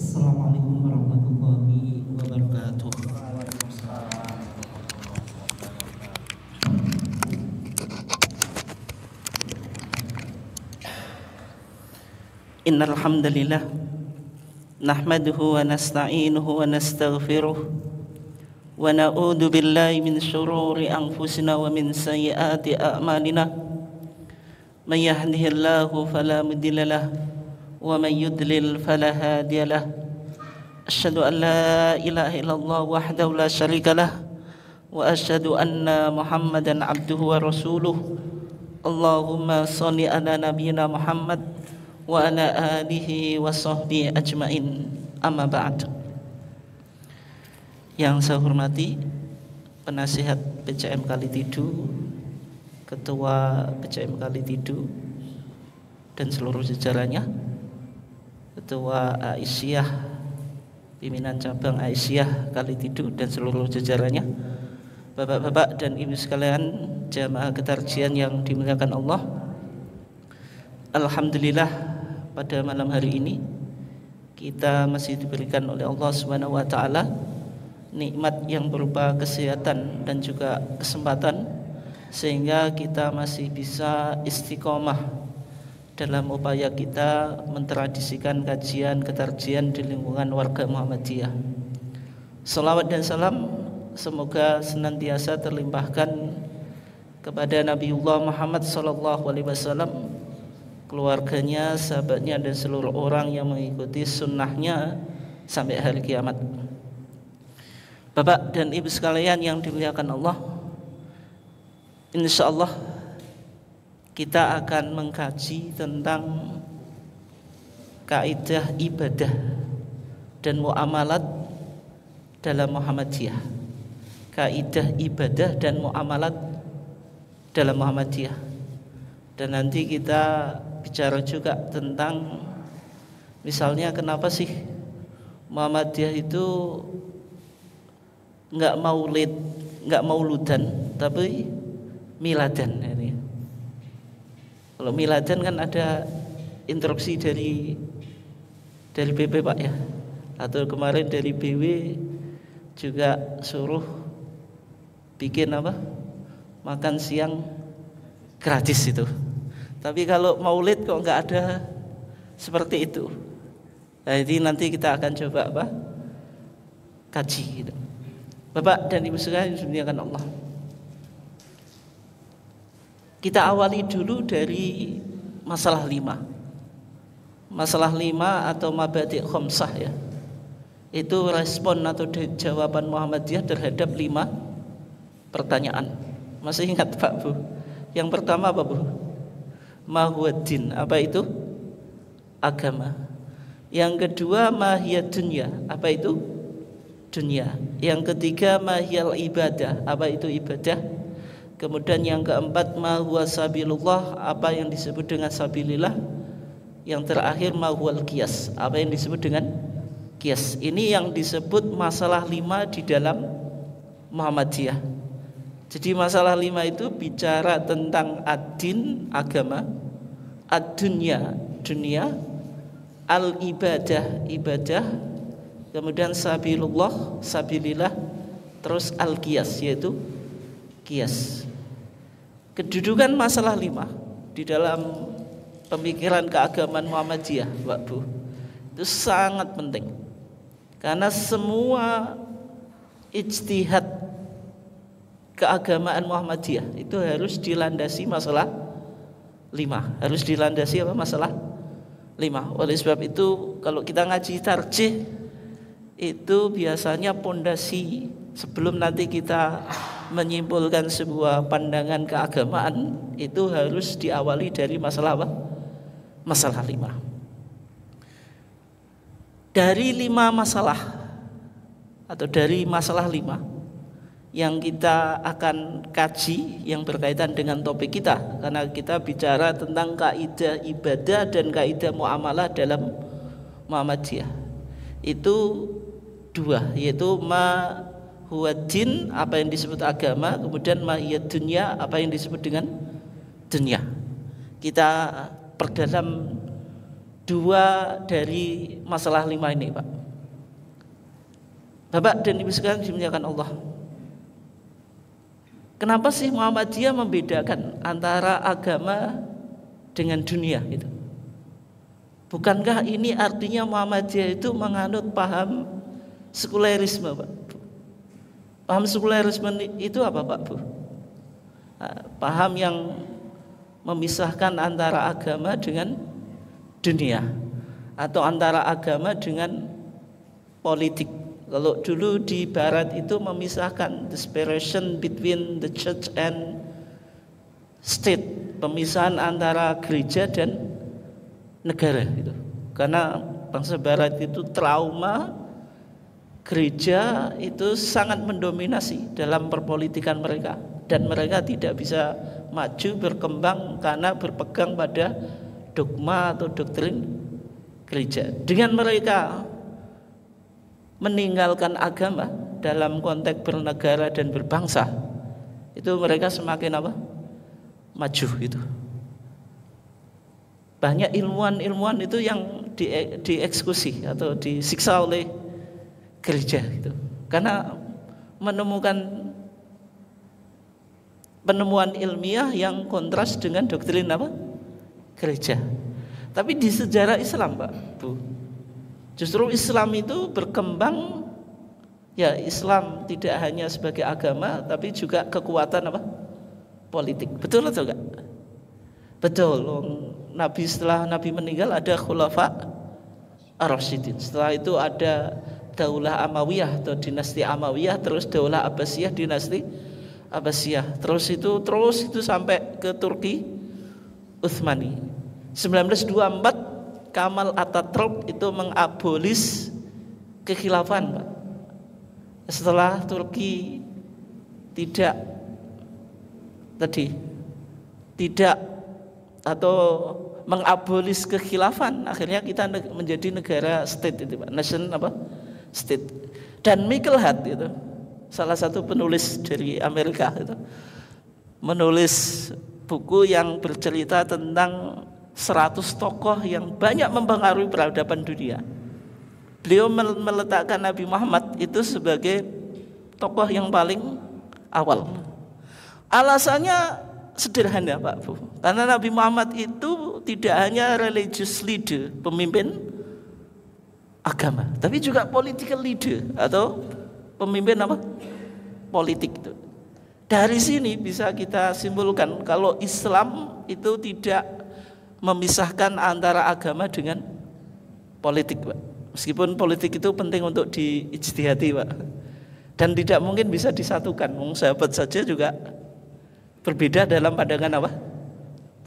السلام عليكم ورحمة الله وبركاته إن الحمد لله نحمده ونستعينه ونستغفره ونعوذ بالله من شرور أنفسنا ومن سيئات أعمالنا من يهده الله فلا مضل له ومن يدلل فلا هادي له أشهد أن لا إله إلا الله وحده لا شريك له وأشهد أن محمدا عبده ورسوله اللهم صل على نبينا محمد وعلى آله وصحبه أجمعين أما بعد Yang saya hormati Penasihat PCM Kalitidu Ketua PCM Kalitidu Dan seluruh sejarahnya Ketua Aisyah pimpinan cabang Aisyah kali Tidu dan seluruh jajarannya Bapak-bapak dan ibu sekalian jamaah ketarjian yang dimuliakan Allah Alhamdulillah pada malam hari ini kita masih diberikan oleh Allah swt nikmat yang berupa kesehatan dan juga kesempatan sehingga kita masih bisa istiqomah dalam upaya kita mentradisikan kajian ketarjian di lingkungan warga Muhammadiyah. Salawat dan salam semoga senantiasa terlimpahkan kepada Nabiullah Muhammad sallallahu alaihi wasallam, keluarganya, sahabatnya dan seluruh orang yang mengikuti sunnahnya sampai hari kiamat. Bapak dan Ibu sekalian yang dimuliakan Allah, insyaallah kita akan mengkaji tentang kaidah ibadah dan muamalat dalam Muhammadiyah. Kaidah ibadah dan muamalat dalam Muhammadiyah. Dan nanti kita bicara juga tentang misalnya kenapa sih Muhammadiyah itu nggak maulid, nggak mauludan, tapi miladan. Ini kalau miladan kan ada instruksi dari dari BP Pak ya. Atau kemarin dari BW juga suruh bikin apa? Makan siang gratis itu. Tapi kalau maulid kok nggak ada seperti itu. Jadi nah, nanti kita akan coba apa? Kaji gitu. Bapak dan Ibu sekalian dimuliakan Allah. Kita awali dulu dari masalah lima. Masalah lima atau mabati khomsah ya. Itu respon atau jawaban Muhammadiyah terhadap lima pertanyaan. Masih ingat Pak Bu? Yang pertama Pak Bu? Mahuaddin, Apa itu? Agama. Yang kedua mahiyat dunia. Apa itu? Dunia. Yang ketiga mahiyal ibadah. Apa itu ibadah? Kemudian yang keempat mahwa sabilullah apa yang disebut dengan sabilillah. Yang terakhir mahwal kias apa yang disebut dengan kias. Ini yang disebut masalah lima di dalam Muhammadiyah. Jadi masalah lima itu bicara tentang adin ad agama, ad dunia, al ibadah ibadah, kemudian sabilullah sabilillah, terus al kias yaitu kias kedudukan masalah lima di dalam pemikiran keagamaan Muhammadiyah, Mbak Bu. Itu sangat penting. Karena semua ijtihad keagamaan Muhammadiyah itu harus dilandasi masalah lima. Harus dilandasi apa masalah lima. Oleh sebab itu kalau kita ngaji tarjih itu biasanya pondasi sebelum nanti kita menyimpulkan sebuah pandangan keagamaan itu harus diawali dari masalah apa? Masalah lima. Dari lima masalah atau dari masalah lima yang kita akan kaji yang berkaitan dengan topik kita karena kita bicara tentang kaidah ibadah dan kaidah muamalah dalam Muhammadiyah itu dua yaitu ma huwa din apa yang disebut agama kemudian mahiyat dunia apa yang disebut dengan dunia kita perdalam dua dari masalah lima ini Pak Bapak dan Ibu sekalian dimuliakan Allah Kenapa sih Muhammadiyah membedakan antara agama dengan dunia itu? Bukankah ini artinya Muhammadiyah itu menganut paham sekulerisme, Pak? Paham sekularisme itu apa Pak Bu? Ah, paham yang memisahkan antara agama dengan dunia atau antara agama dengan politik. Kalau dulu di barat itu memisahkan the separation between the church and state, pemisahan antara gereja dan negara itu. Karena bangsa barat itu trauma gereja itu sangat mendominasi dalam perpolitikan mereka dan mereka tidak bisa maju berkembang karena berpegang pada dogma atau doktrin gereja. Dengan mereka meninggalkan agama dalam konteks bernegara dan berbangsa, itu mereka semakin apa? maju itu. Banyak ilmuwan-ilmuwan itu yang dieksekusi atau disiksa oleh gereja gitu. Karena menemukan penemuan ilmiah yang kontras dengan doktrin apa? Gereja. Tapi di sejarah Islam, Pak, Bu. Justru Islam itu berkembang ya Islam tidak hanya sebagai agama tapi juga kekuatan apa? politik. Betul atau enggak? Betul. Nabi setelah Nabi meninggal ada khulafa ar Setelah itu ada Daulah Amawiyah atau dinasti Amawiyah terus Daulah Abbasiyah dinasti Abbasiyah terus itu terus itu sampai ke Turki Uthmani 1924 Kamal Ataturk itu mengabolis kekhilafan Pak. setelah Turki tidak tadi tidak atau mengabolis kekhilafan akhirnya kita menjadi negara state itu Pak. nation apa State dan Michael Hart itu salah satu penulis dari Amerika itu menulis buku yang bercerita tentang 100 tokoh yang banyak mempengaruhi peradaban dunia. Beliau meletakkan Nabi Muhammad itu sebagai tokoh yang paling awal. Alasannya sederhana Pak Bu. Karena Nabi Muhammad itu tidak hanya religious leader, pemimpin agama, tapi juga political leader atau pemimpin apa? politik itu. Dari sini bisa kita simpulkan kalau Islam itu tidak memisahkan antara agama dengan politik, Pak. Meskipun politik itu penting untuk diijtihati, Pak. Dan tidak mungkin bisa disatukan. saya sahabat saja juga berbeda dalam pandangan apa?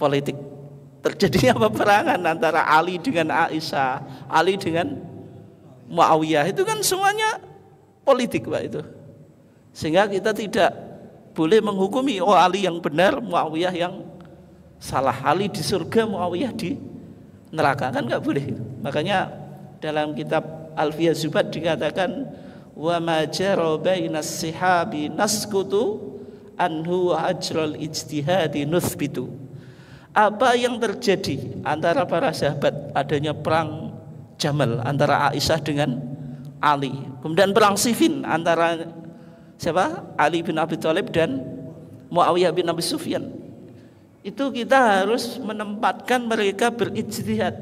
Politik. Terjadinya peperangan antara Ali dengan Aisyah, Ali dengan Muawiyah itu kan semuanya politik Pak itu. Sehingga kita tidak boleh menghukumi oh Ali yang benar, Muawiyah yang salah. Ali di surga, Muawiyah di neraka kan nggak boleh. Makanya dalam kitab Alfiyah Zubat dikatakan wa ma jara bainas sihabi naskutu anhu ajral ijtihadi nusbitu. Apa yang terjadi antara para sahabat adanya perang Jamal antara Aisyah dengan Ali. Kemudian perang Siffin antara siapa? Ali bin Abi Thalib dan Muawiyah bin Abi Sufyan. Itu kita harus menempatkan mereka berijtihad.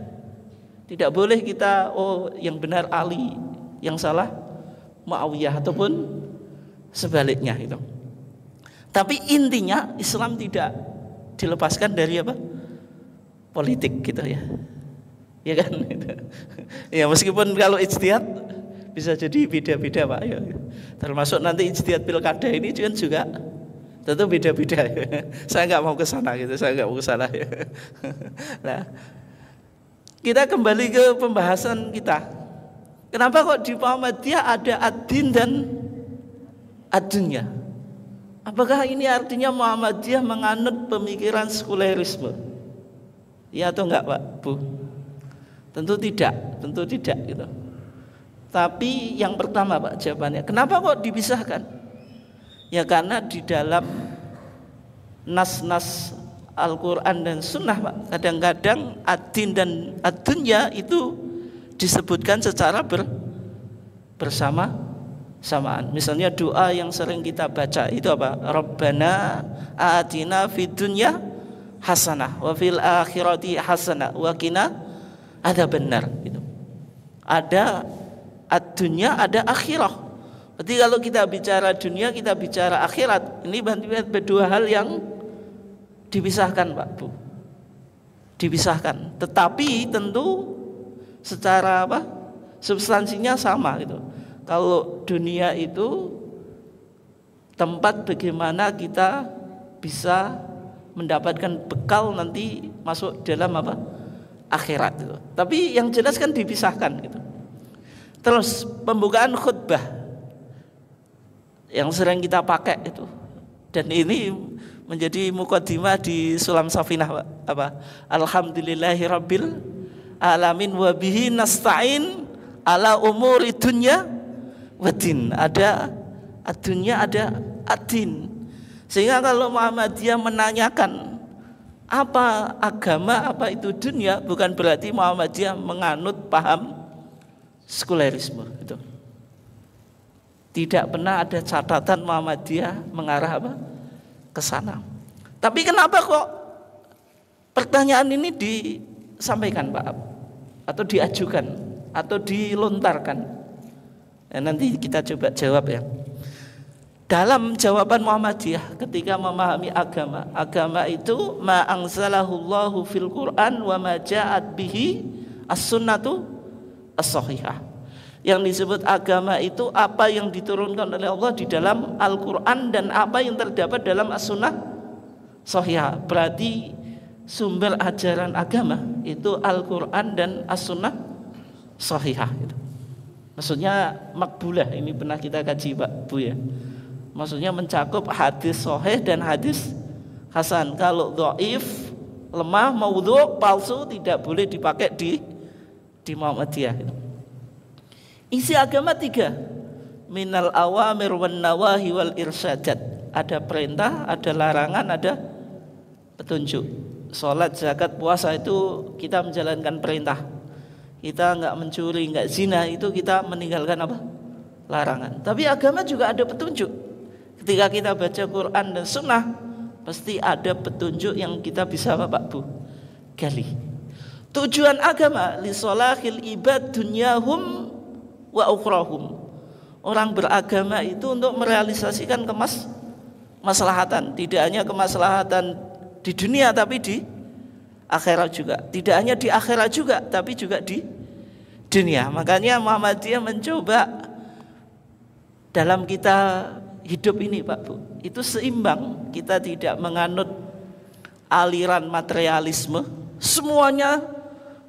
Tidak boleh kita oh yang benar Ali, yang salah Muawiyah ataupun sebaliknya itu. Tapi intinya Islam tidak dilepaskan dari apa? politik gitu ya ya kan ya meskipun kalau ijtihad bisa jadi beda-beda pak ya. termasuk nanti ijtihad pilkada ini juga, kan juga tentu beda-beda ya. saya nggak mau ke sana gitu saya nggak mau ke sana ya. nah kita kembali ke pembahasan kita kenapa kok di Muhammadiyah ada adin dan adunya apakah ini artinya Muhammadiyah menganut pemikiran sekulerisme ya atau enggak pak bu Tentu tidak, tentu tidak gitu. Tapi yang pertama Pak jawabannya, kenapa kok dipisahkan? Ya karena di dalam nas-nas Al-Quran dan Sunnah Pak Kadang-kadang adin dan adunya itu disebutkan secara ber, bersama samaan Misalnya doa yang sering kita baca itu apa? Rabbana atina fid dunya hasanah wa fil akhirati hasanah wa qina ada benar gitu. Ada dunia, ada akhirah. Berarti kalau kita bicara dunia, kita bicara akhirat. Ini bantuan berdua hal yang dipisahkan, Pak Bu. Dipisahkan. Tetapi tentu secara apa? Substansinya sama gitu. Kalau dunia itu tempat bagaimana kita bisa mendapatkan bekal nanti masuk dalam apa? akhirat itu. Tapi yang jelas kan dipisahkan gitu. Terus pembukaan khutbah yang sering kita pakai itu. Dan ini menjadi mukadimah di Sulam Safinah apa alhamdulillahirabbil alamin wa bihi nasta'in ala umuri dunya wadin ada adunya ada adin sehingga kalau Muhammadiyah menanyakan apa agama, apa itu dunia bukan berarti Muhammadiyah menganut paham sekulerisme itu. Tidak pernah ada catatan Muhammadiyah mengarah apa? ke sana. Tapi kenapa kok pertanyaan ini disampaikan Pak atau diajukan atau dilontarkan? Ya, nanti kita coba jawab ya dalam jawaban Muhammadiyah ketika memahami agama. Agama itu ma'angsalahullahu fil Qur'an wa ma bihi as-sunnatu as-sahihah. Yang disebut agama itu apa yang diturunkan oleh Allah di dalam Al-Qur'an dan apa yang terdapat dalam as-sunnah sahihah. Berarti sumber ajaran agama itu Al-Qur'an dan as-sunnah sahihah gitu. Maksudnya makbulah ini pernah kita kaji Pak Bu ya. Maksudnya mencakup hadis soheh dan hadis hasan. Kalau doif, lemah, maudhu, palsu tidak boleh dipakai di di Muhammadiyah. Isi agama tiga. Minal awamir wan nawahi wal irsyadat. Ada perintah, ada larangan, ada petunjuk. sholat zakat, puasa itu kita menjalankan perintah. Kita nggak mencuri, nggak zina, itu kita meninggalkan apa? Larangan. Tapi agama juga ada petunjuk. Ketika kita baca Quran dan Sunnah, pasti ada petunjuk yang kita bisa Bapak Bu gali. Tujuan agama li solahil ibad dunyahum wa ukrohum Orang beragama itu untuk merealisasikan kemas maslahatan, tidak hanya kemaslahatan di dunia tapi di akhirat juga. Tidak hanya di akhirat juga tapi juga di dunia. Makanya Muhammadiyah mencoba dalam kita hidup ini Pak Bu itu seimbang kita tidak menganut aliran materialisme semuanya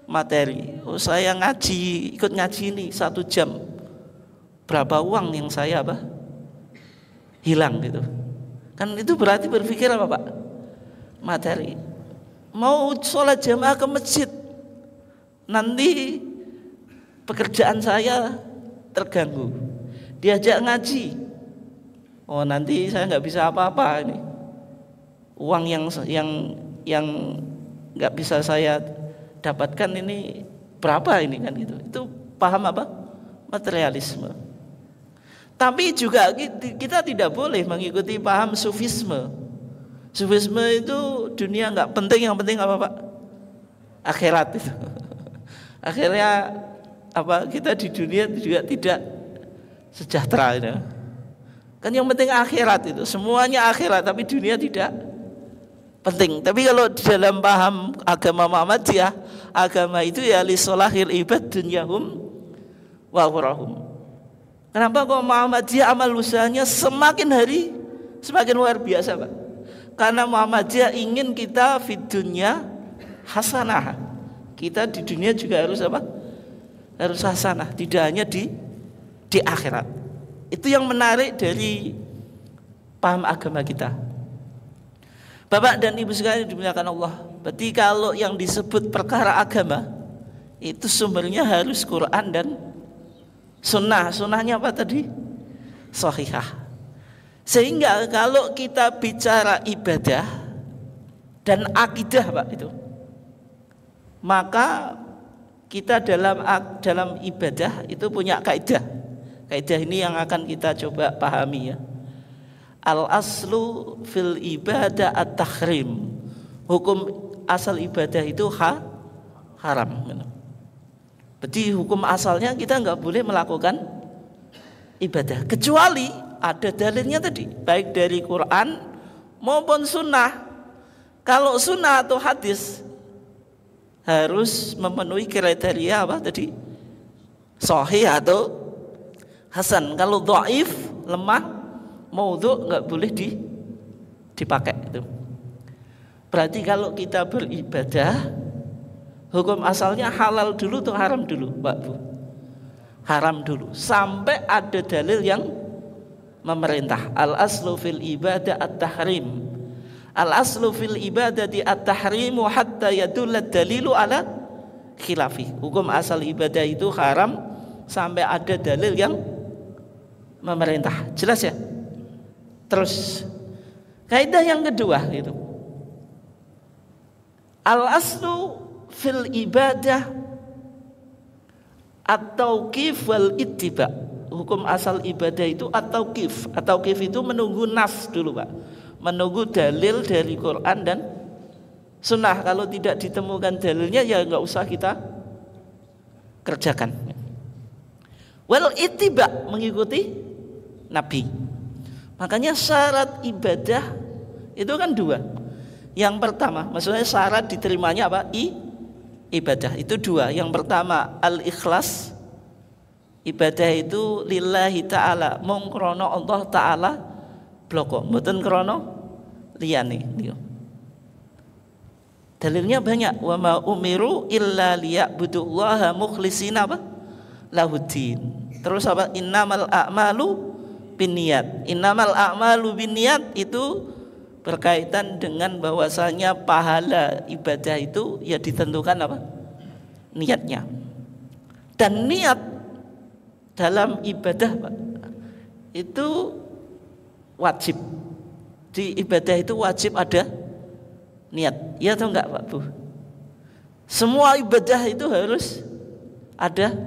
materi oh saya ngaji ikut ngaji ini satu jam berapa uang yang saya apa hilang gitu kan itu berarti berpikir apa Pak materi mau sholat jamaah ke masjid nanti pekerjaan saya terganggu diajak ngaji oh nanti saya nggak bisa apa-apa ini uang yang yang yang nggak bisa saya dapatkan ini berapa ini kan gitu itu paham apa materialisme tapi juga kita tidak boleh mengikuti paham sufisme sufisme itu dunia nggak penting yang penting apa pak akhirat itu akhirnya apa kita di dunia juga tidak sejahtera ya. Kan yang penting akhirat itu, semuanya akhirat tapi dunia tidak penting. Tapi kalau di dalam paham agama Muhammadiyah, agama itu ya li solahil ibad dunyahum wa hurahum. Kenapa kok Muhammadiyah amal usahanya semakin hari semakin luar biasa, Pak? Karena Muhammadiyah ingin kita di dunia hasanah. Kita di dunia juga harus apa? Harus hasanah, tidak hanya di di akhirat. Itu yang menarik dari paham agama kita. Bapak dan Ibu sekalian dimuliakan Allah. Berarti kalau yang disebut perkara agama itu sumbernya harus Quran dan sunnah. Sunnahnya apa tadi? Sahihah. Sehingga kalau kita bicara ibadah dan akidah, Pak itu. Maka kita dalam dalam ibadah itu punya kaidah Kaidah ini yang akan kita coba pahami ya. Al aslu fil ibadah at tahrim. Hukum asal ibadah itu ha, haram. Jadi hukum asalnya kita nggak boleh melakukan ibadah kecuali ada dalilnya tadi, baik dari Quran maupun sunnah. Kalau sunnah atau hadis harus memenuhi kriteria apa tadi? Sohih atau hasan. Kalau doif lemah, mau maudhu nggak boleh di dipakai itu. Berarti kalau kita beribadah hukum asalnya halal dulu atau haram dulu, Pak Bu? Haram dulu sampai ada dalil yang memerintah. Al aslu fil ibadah at-tahrim. Al aslu fil ibadah di at-tahrimu hatta yadullat dalilu ala khilafi. Hukum asal ibadah itu haram sampai ada dalil yang memerintah. Jelas ya? Terus kaidah yang kedua gitu. Al aslu fil ibadah atau kif wal ittiba. Hukum asal ibadah itu atau kif. Atau kif itu menunggu nas dulu, Pak. Menunggu dalil dari Quran dan sunnah. Kalau tidak ditemukan dalilnya ya nggak usah kita kerjakan. Wal ittiba mengikuti nabi. Makanya syarat ibadah itu kan dua. Yang pertama, maksudnya syarat diterimanya apa? I ibadah itu dua. Yang pertama al ikhlas ibadah itu lillahi taala mung krana Allah taala bloko mboten krana liyane iya. Dalilnya banyak wa ma umiru illa liya'budullaha mukhlishina apa? lahuddin. Terus apa? Innamal a'malu biniat. Innamal a'malu biniat itu berkaitan dengan bahwasanya pahala ibadah itu ya ditentukan apa? niatnya. Dan niat dalam ibadah Pak, itu wajib. Di ibadah itu wajib ada niat. Ya atau enggak Pak Bu? Semua ibadah itu harus ada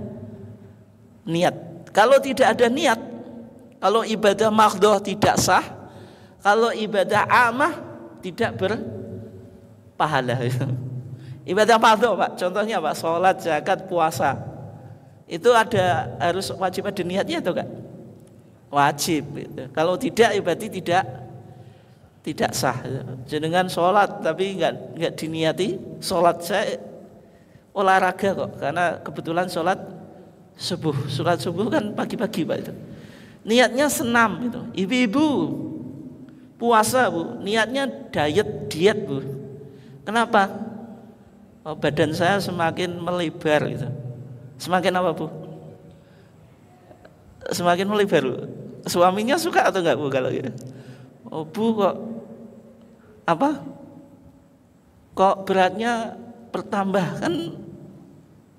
niat. Kalau tidak ada niat, kalau ibadah mahdoh tidak sah, kalau ibadah amah tidak berpahala. ibadah mahdoh pak, contohnya pak, sholat, zakat, puasa, itu ada harus wajib ada niatnya atau enggak? Wajib. Gitu. Kalau tidak, ya berarti tidak tidak sah. Jenengan sholat tapi nggak nggak diniati sholat saya olahraga kok karena kebetulan sholat subuh sholat subuh kan pagi-pagi pak itu niatnya senam gitu. Ibu-ibu puasa bu, niatnya diet diet bu. Kenapa? Oh, badan saya semakin melebar gitu. Semakin apa bu? Semakin melebar bu. Suaminya suka atau enggak bu kalau gitu? Oh bu kok apa? Kok beratnya bertambah kan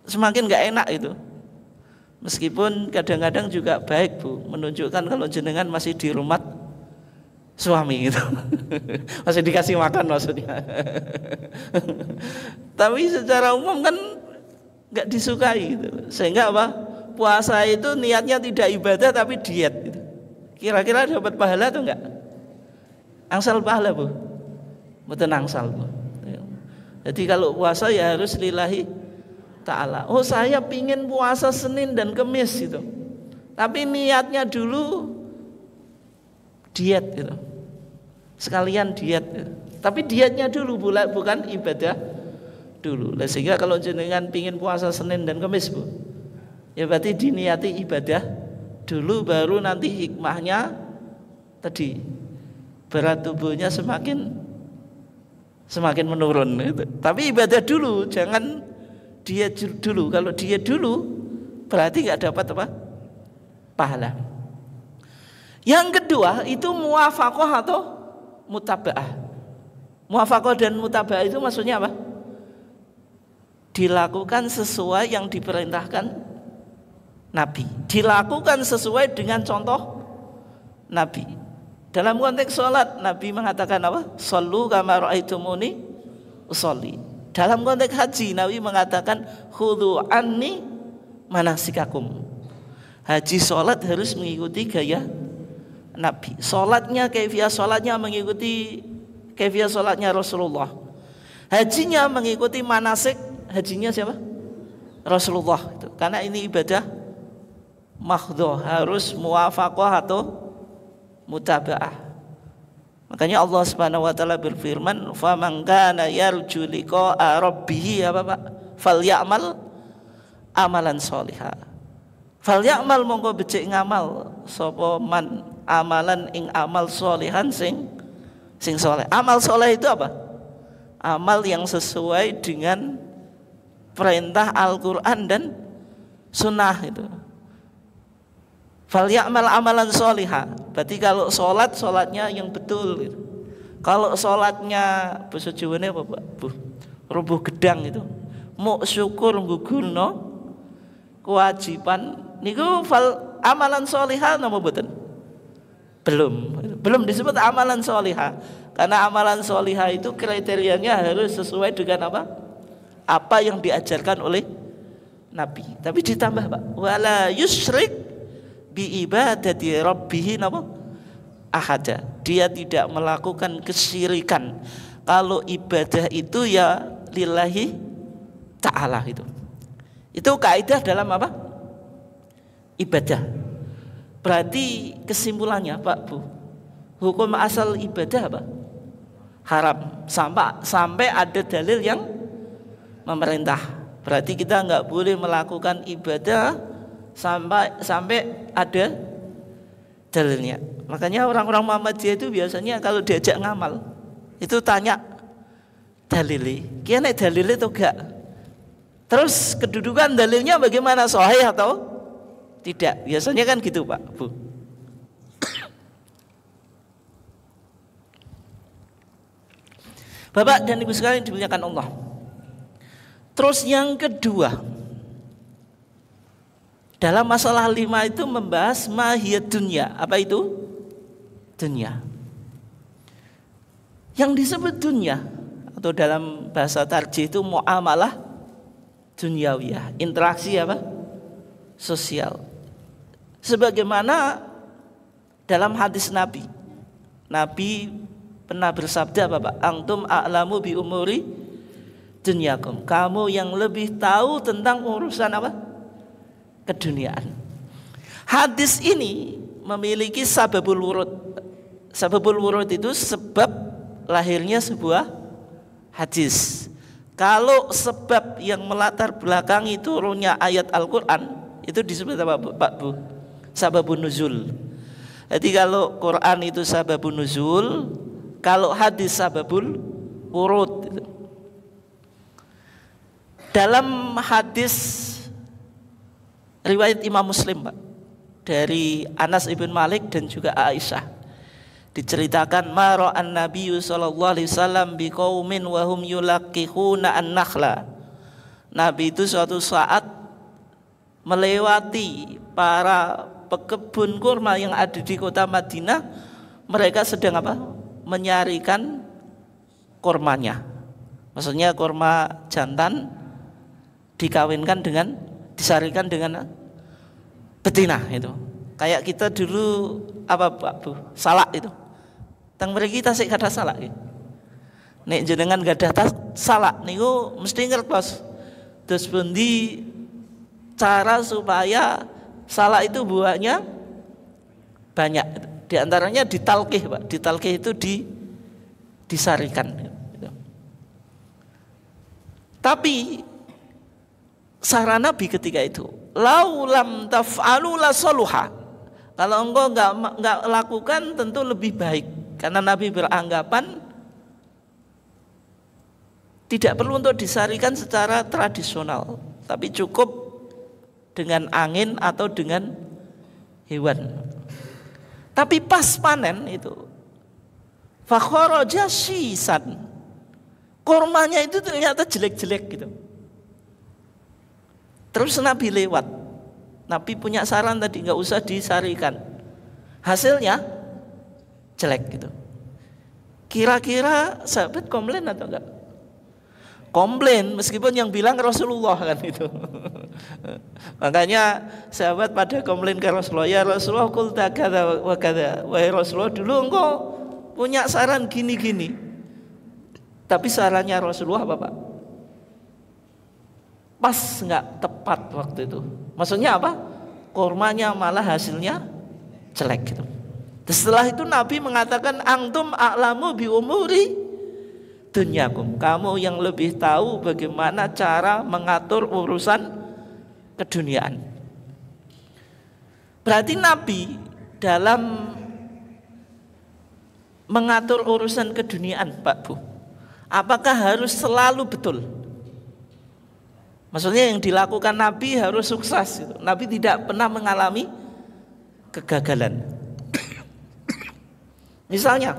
semakin nggak enak itu Meskipun kadang-kadang juga baik bu Menunjukkan kalau jenengan masih di rumah suami gitu Masih dikasih makan maksudnya Tapi secara umum kan nggak disukai gitu Sehingga apa? Puasa itu niatnya tidak ibadah tapi diet gitu. Kira-kira dapat pahala tuh enggak? Angsal pahala bu Betul angsal bu ya. Jadi kalau puasa ya harus lillahi Ta'ala. Oh saya pingin puasa Senin dan Kemis gitu. Tapi niatnya dulu diet gitu. Sekalian diet. Gitu. Tapi dietnya dulu bukan ibadah dulu. sehingga kalau jenengan pingin puasa Senin dan Kemis bu, ya berarti diniati ibadah dulu baru nanti hikmahnya tadi berat tubuhnya semakin semakin menurun gitu. Tapi ibadah dulu, jangan dia dulu. Kalau dia dulu berarti nggak dapat apa? Pahala. Yang kedua itu muafakoh atau mutabaah. Muafakoh dan mutabaah itu maksudnya apa? Dilakukan sesuai yang diperintahkan Nabi. Dilakukan sesuai dengan contoh Nabi. Dalam konteks sholat Nabi mengatakan apa? solu kamaroh itu muni usolli. Dalam konteks haji Nabi mengatakan khudu anni manasikakum. Haji sholat harus mengikuti gaya Nabi. Sholatnya kefiah sholatnya mengikuti kefiah sholatnya Rasulullah. Hajinya mengikuti manasik hajinya siapa? Rasulullah. Karena ini ibadah mahdoh harus muafakoh atau mutabaah Makanya Allah Subhanahu wa taala berfirman, man kana yarju liqa'a rabbih" apa Pak? "Falyamal amalan fal Falyamal monggo becik ngamal sapa man amalan ing amal sholihan sing sing soleh. Amal soleh itu apa? Amal yang sesuai dengan perintah Al-Qur'an dan sunnah itu. Fal ya'mal amalan soliha. Berarti kalau sholat, sholatnya yang betul. Kalau sholatnya jiwanya apa Pak? Bu, rubuh gedang itu. Mau syukur guguno, kewajiban niku fal amalan soliha nama betul? belum belum disebut amalan soliha karena amalan soliha itu kriterianya harus sesuai dengan apa apa yang diajarkan oleh Nabi tapi ditambah pak wala yusrik bi ibadati rabbih napa ahada. Dia tidak melakukan kesyirikan. Kalau ibadah itu ya lillahi ta'ala itu. Itu kaidah dalam apa? Ibadah. Berarti kesimpulannya Pak Bu, hukum asal ibadah apa? Haram. Sampai sampai ada dalil yang memerintah. Berarti kita nggak boleh melakukan ibadah sampai sampai ada dalilnya. Makanya orang-orang Muhammadiyah itu biasanya kalau diajak ngamal itu tanya dalili, kian dalili itu enggak Terus kedudukan dalilnya bagaimana sahih atau tidak? Biasanya kan gitu Pak Bu. Bapak dan Ibu sekalian dimuliakan Allah. Terus yang kedua, dalam masalah lima itu membahas mahiyat dunia. Apa itu? Dunia. Yang disebut dunia atau dalam bahasa tarji itu muamalah duniawiyah, interaksi apa? sosial. Sebagaimana dalam hadis Nabi. Nabi pernah bersabda Bapak, antum a'lamu bi umuri dunyakum. Kamu yang lebih tahu tentang urusan apa? keduniaan. Hadis ini memiliki sababul wurud. Sababul wurud itu sebab lahirnya sebuah hadis. Kalau sebab yang melatar belakang itu turunnya ayat Al-Qur'an, itu disebut apa, Pak Bu? Sababun nuzul. Jadi kalau Quran itu sababun nuzul, kalau hadis sababul wurud. Dalam hadis Riwayat Imam Muslim, Pak. Dari Anas ibn Malik dan juga Aisyah. Diceritakan an Nabiyyu sallallahu alaihi wasallam bi biqaumin wa hum yulaqihuna an-nakhla. Nabi itu suatu saat melewati para pekebun kurma yang ada di kota Madinah, mereka sedang apa? menyarikan kurmanya. Maksudnya kurma jantan dikawinkan dengan disarikan dengan betina itu. Kayak kita dulu apa Pak Bu? Salak itu. Tang mereka kita sih kada salak ini Nek jenengan ada tas salak niku mesti bos Terus di cara supaya salak itu buahnya banyak. diantaranya ditalkih, Pak. Ditalkih itu di disarikan. Tapi saran Nabi ketika itu laulam taf'alu la soluha kalau engkau nggak nggak lakukan tentu lebih baik karena Nabi beranggapan tidak perlu untuk disarikan secara tradisional tapi cukup dengan angin atau dengan hewan tapi pas panen itu fakhoroja sisan kormanya itu ternyata jelek-jelek gitu Terus Nabi lewat. Nabi punya saran tadi nggak usah disarikan. Hasilnya jelek gitu. Kira-kira sahabat komplain atau enggak? Komplain meskipun yang bilang Rasulullah kan itu. Makanya sahabat pada komplain ke Rasulullah, ya Rasulullah kul kata wa kata. Wahai Rasulullah dulu engkau punya saran gini-gini. Tapi sarannya Rasulullah apa Pak? pas nggak tepat waktu itu. Maksudnya apa? kormanya malah hasilnya jelek gitu. Setelah itu Nabi mengatakan antum a'lamu bi umuri dunyakum. Kamu yang lebih tahu bagaimana cara mengatur urusan keduniaan. Berarti Nabi dalam mengatur urusan keduniaan, Pak Bu. Apakah harus selalu betul? Maksudnya yang dilakukan Nabi harus sukses. Gitu. Nabi tidak pernah mengalami kegagalan. Misalnya,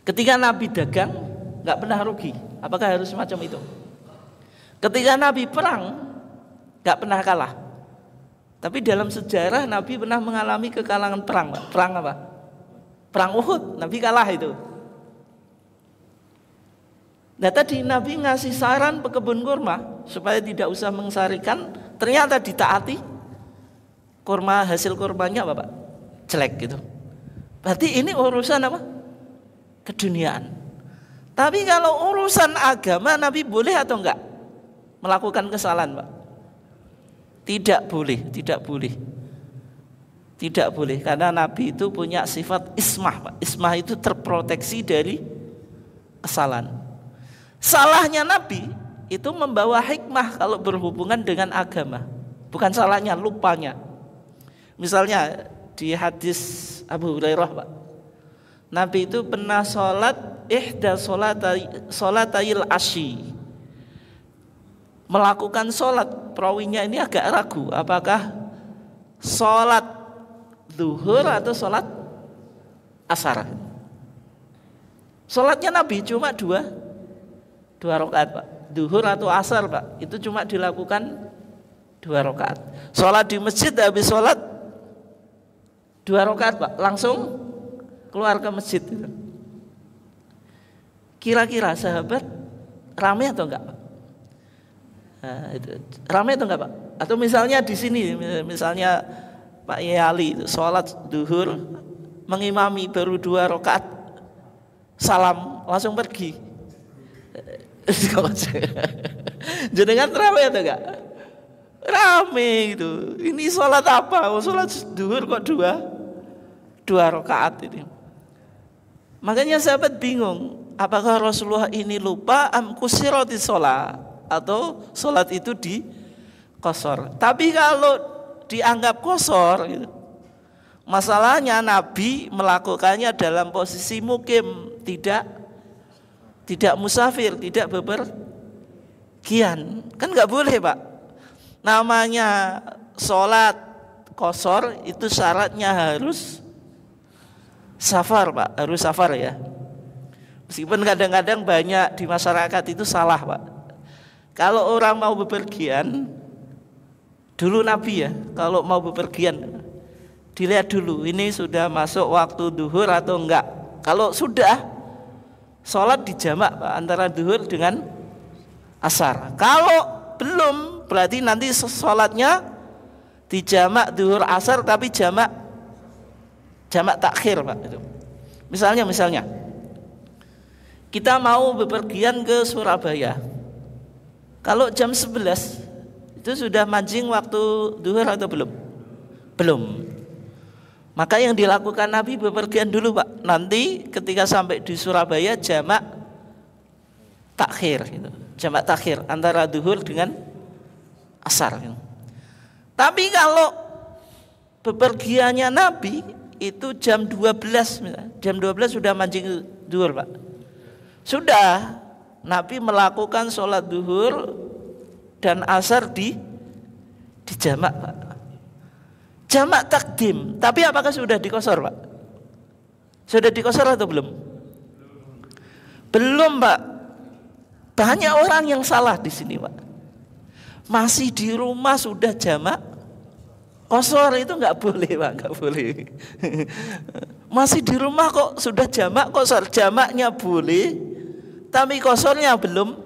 ketika Nabi dagang nggak pernah rugi. Apakah harus semacam itu? Ketika Nabi perang nggak pernah kalah. Tapi dalam sejarah Nabi pernah mengalami kekalangan perang. Perang apa? Perang Uhud. Nabi kalah itu. Nah tadi Nabi ngasih saran pekebun kurma supaya tidak usah mengsarikan. Ternyata ditaati kurma hasil kurmanya bapak Jelek gitu. Berarti ini urusan apa? Keduniaan. Tapi kalau urusan agama Nabi boleh atau enggak melakukan kesalahan pak? Tidak boleh, tidak boleh. Tidak boleh karena Nabi itu punya sifat ismah pak. Ismah itu terproteksi dari kesalahan Salahnya Nabi itu membawa hikmah kalau berhubungan dengan agama. Bukan salahnya, lupanya. Misalnya di hadis Abu Hurairah, Pak. Nabi itu pernah sholat ihda sholatayil ashi. Melakukan sholat, perawinya ini agak ragu. Apakah sholat duhur atau sholat asar? Sholatnya Nabi cuma dua, dua rakaat pak duhur atau asar pak itu cuma dilakukan dua rakaat sholat di masjid habis sholat dua rakaat pak langsung keluar ke masjid kira-kira sahabat ramai atau enggak pak nah, itu. ramai atau enggak pak atau misalnya di sini misalnya Pak Yali itu sholat duhur mengimami baru dua rakaat salam langsung pergi jadi Jenengan terawih atau enggak? Rame gitu. Ini sholat apa? Oh, sholat duhur kok dua? Dua rakaat ini. Makanya sahabat bingung. Apakah Rasulullah ini lupa amkusiroti sholat? Atau sholat itu di kosor. Tapi kalau dianggap kosor, gitu, masalahnya Nabi melakukannya dalam posisi mukim, tidak tidak musafir, tidak bepergian. Kan nggak boleh, Pak. Namanya sholat kosor itu syaratnya harus safar, Pak. Harus safar ya. Meskipun kadang-kadang banyak di masyarakat itu salah, Pak. Kalau orang mau bepergian, dulu Nabi ya, kalau mau bepergian dilihat dulu ini sudah masuk waktu duhur atau enggak. Kalau sudah sholat dijamak Pak, antara duhur dengan asar. Kalau belum berarti nanti sholatnya dijamak duhur asar tapi jamak jamak takhir Pak itu. Misalnya misalnya kita mau bepergian ke Surabaya. Kalau jam 11 itu sudah mancing waktu duhur atau belum? Belum. Maka yang dilakukan Nabi bepergian dulu Pak. Nanti ketika sampai di Surabaya jamak takhir gitu. Jamak takhir antara duhur dengan asar gitu. Tapi kalau bepergiannya Nabi itu jam 12 misalnya. Jam 12 sudah mancing duhur Pak. Sudah Nabi melakukan sholat duhur dan asar di di jamak Pak. Jamak takdim. Tapi apakah sudah dikosor, Pak? Sudah dikosor atau belum? Belum, Pak. Banyak orang yang salah di sini, Pak. Masih di rumah sudah jamak kosor itu nggak boleh pak nggak boleh masih di rumah kok sudah jamak kosor jamaknya boleh tapi kosornya belum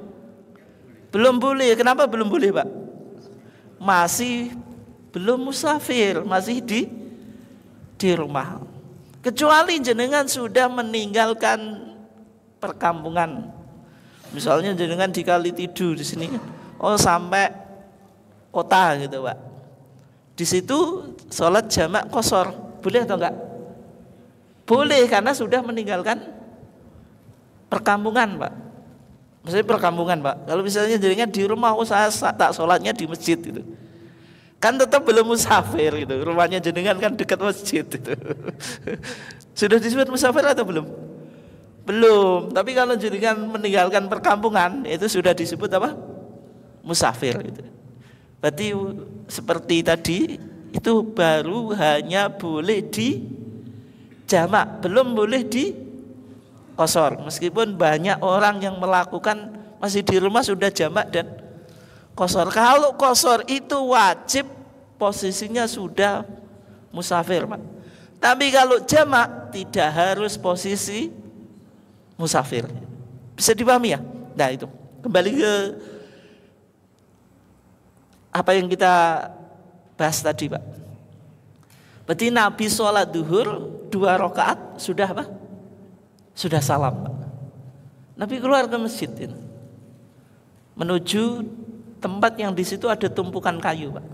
belum boleh kenapa belum boleh pak masih belum musafir, masih di di rumah. Kecuali jenengan sudah meninggalkan perkampungan. Misalnya jenengan di kali tidur di sini, oh sampai kota gitu pak. Di situ sholat jamak kosor, boleh atau enggak? Boleh karena sudah meninggalkan perkampungan pak. Maksudnya perkampungan pak. Kalau misalnya jenengan di rumah, usaha oh, tak sholatnya di masjid gitu Kan tetap belum musafir gitu. Rumahnya jenengan kan dekat masjid itu. Sudah disebut musafir atau belum? Belum. Tapi kalau jenengan meninggalkan perkampungan itu sudah disebut apa? Musafir gitu. Berarti seperti tadi itu baru hanya boleh di jamak, belum boleh di kosor. Meskipun banyak orang yang melakukan masih di rumah sudah jamak dan kosor. Kalau kosor itu wajib posisinya sudah musafir, Pak. Tapi kalau jamak tidak harus posisi musafir. Bisa dipahami ya? Nah, itu. Kembali ke apa yang kita bahas tadi, Pak. Berarti Nabi sholat duhur dua rakaat sudah apa? Sudah salam, Pak. Nabi keluar ke masjid ini, menuju tempat yang di situ ada tumpukan kayu, Pak.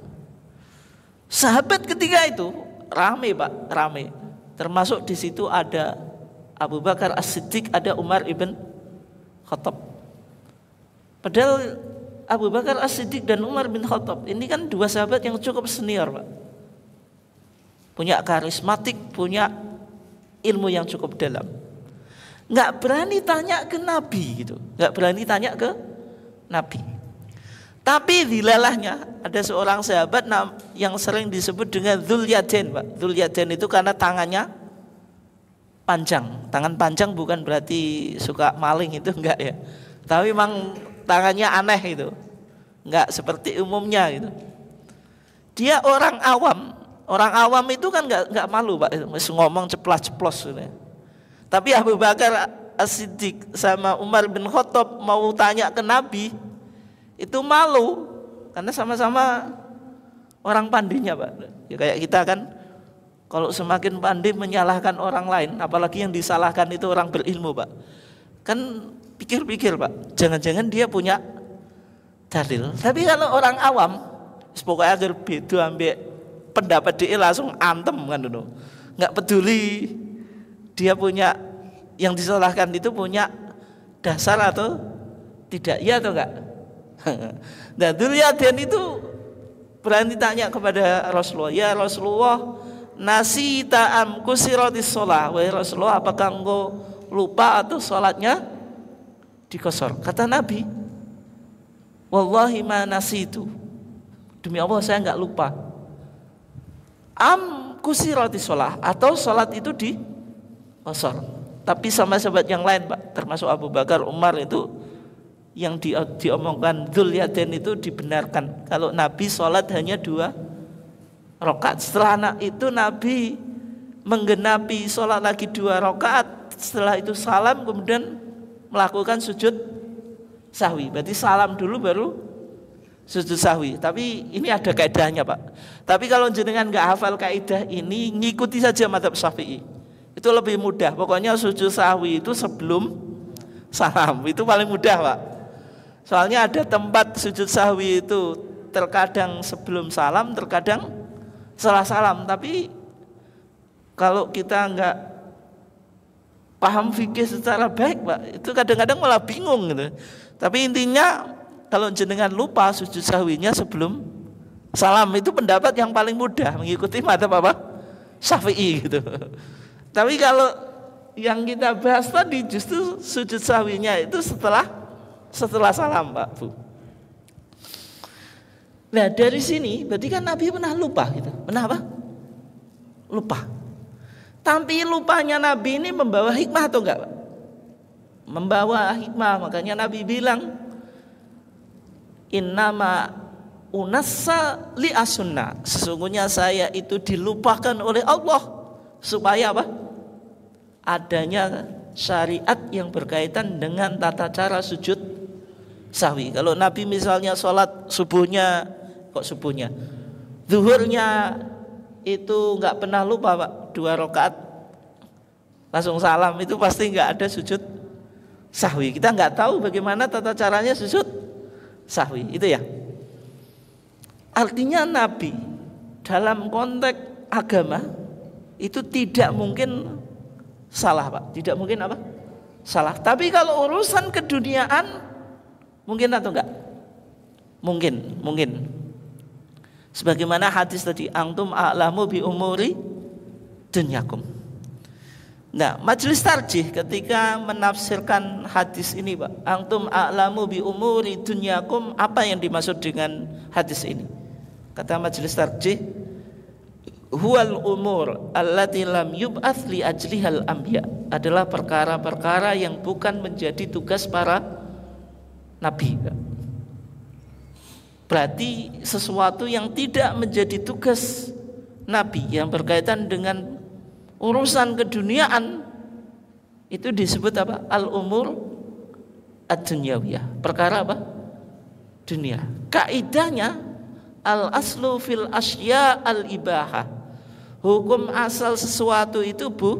Sahabat ketiga itu rame, Pak, rame. Termasuk di situ ada Abu Bakar As-Siddiq, ada Umar ibn Khattab. Padahal Abu Bakar As-Siddiq dan Umar bin Khattab ini kan dua sahabat yang cukup senior, Pak. Punya karismatik, punya ilmu yang cukup dalam. Nggak berani tanya ke Nabi gitu, nggak berani tanya ke Nabi. Tapi di lelahnya ada seorang sahabat yang sering disebut dengan Zulyaden, Pak. Zulyaden itu karena tangannya panjang. Tangan panjang bukan berarti suka maling itu enggak ya. Tapi memang tangannya aneh itu. Enggak seperti umumnya gitu. Dia orang awam. Orang awam itu kan enggak enggak malu, Pak. Mesti ngomong ceplas-ceplos gitu ya. Tapi Abu Bakar As-Siddiq sama Umar bin Khattab mau tanya ke Nabi, itu malu karena sama-sama orang pandinya pak ya kayak kita kan kalau semakin pandai menyalahkan orang lain apalagi yang disalahkan itu orang berilmu pak kan pikir-pikir pak jangan-jangan dia punya dalil tapi kalau orang awam pokoknya agar beda ambil pendapat dia langsung antem kan dulu nggak peduli dia punya yang disalahkan itu punya dasar atau tidak iya atau enggak nah Dzulyaden itu berani tanya kepada Rasulullah ya Rasulullah nasi ta'am kusirotis sholat wahai Rasulullah apakah engkau lupa atau sholatnya dikosor kata Nabi wallahi ma nasi itu demi Allah saya enggak lupa am kusirotis sholat atau sholat itu dikosor tapi sama sahabat yang lain pak termasuk Abu Bakar Umar itu yang di, diomongkan Zulyaden itu dibenarkan kalau Nabi sholat hanya dua rokaat setelah anak itu Nabi menggenapi sholat lagi dua rokaat setelah itu salam kemudian melakukan sujud sahwi berarti salam dulu baru sujud sahwi tapi ini ada kaidahnya pak tapi kalau jenengan nggak hafal kaidah ini ngikuti saja madhab syafi'i itu lebih mudah pokoknya sujud sahwi itu sebelum salam itu paling mudah pak Soalnya ada tempat sujud sahwi itu terkadang sebelum salam, terkadang setelah salam. Tapi kalau kita nggak paham fikih secara baik, Pak, itu kadang-kadang malah bingung gitu. Tapi intinya kalau jenengan lupa sujud sahwinya sebelum salam itu pendapat yang paling mudah mengikuti mata apa? Syafi'i gitu. Tapi kalau yang kita bahas tadi justru sujud sahwinya itu setelah setelah salam Pak Bu. Nah dari sini berarti kan Nabi pernah lupa gitu. Pernah apa? Lupa. Tapi lupanya Nabi ini membawa hikmah atau enggak Membawa hikmah makanya Nabi bilang Innama unassa li asunna. Sesungguhnya saya itu dilupakan oleh Allah supaya apa? Adanya syariat yang berkaitan dengan tata cara sujud Sawi Kalau Nabi misalnya sholat subuhnya, kok subuhnya, zuhurnya itu nggak pernah lupa pak dua rakaat langsung salam itu pasti nggak ada sujud sahwi. Kita nggak tahu bagaimana tata caranya sujud sahwi itu ya. Artinya Nabi dalam konteks agama itu tidak mungkin salah pak, tidak mungkin apa salah. Tapi kalau urusan keduniaan Mungkin atau enggak? Mungkin, mungkin. Sebagaimana hadis tadi, antum a'lamu bi umuri dunyakum. Nah, majelis tarjih ketika menafsirkan hadis ini, Pak. Antum a'lamu bi umuri dunyakum, apa yang dimaksud dengan hadis ini? Kata majelis tarjih, huwal umur allati lam yub'ats li ajlihal anbiya adalah perkara-perkara yang bukan menjadi tugas para nabi. Berarti sesuatu yang tidak menjadi tugas nabi yang berkaitan dengan urusan keduniaan itu disebut apa? Al-umur ad Perkara apa? Dunia. Kaidahnya al-aslu fil asya al-ibaha. Hukum asal sesuatu itu bu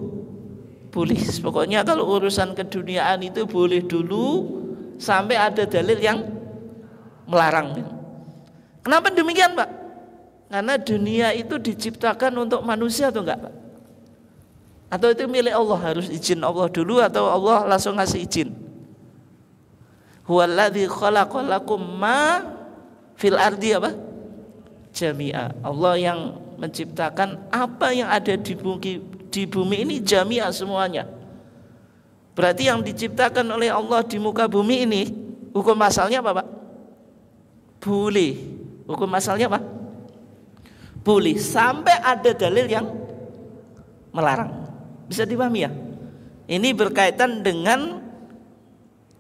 boleh. Pokoknya kalau urusan keduniaan itu boleh dulu, sampai ada dalil yang melarang. Kenapa demikian, Pak? Karena dunia itu diciptakan untuk manusia atau enggak, Pak? Atau itu milik Allah harus izin Allah dulu atau Allah langsung ngasih izin? Huwallazi khalaqalakum ma fil ardi apa? Jami'a. Allah yang menciptakan apa yang ada di bumi, di bumi ini jami'a semuanya. Berarti yang diciptakan oleh Allah di muka bumi ini hukum asalnya apa, Pak? Boleh. Hukum asalnya apa? Boleh sampai ada dalil yang melarang. Bisa dipahami ya? Ini berkaitan dengan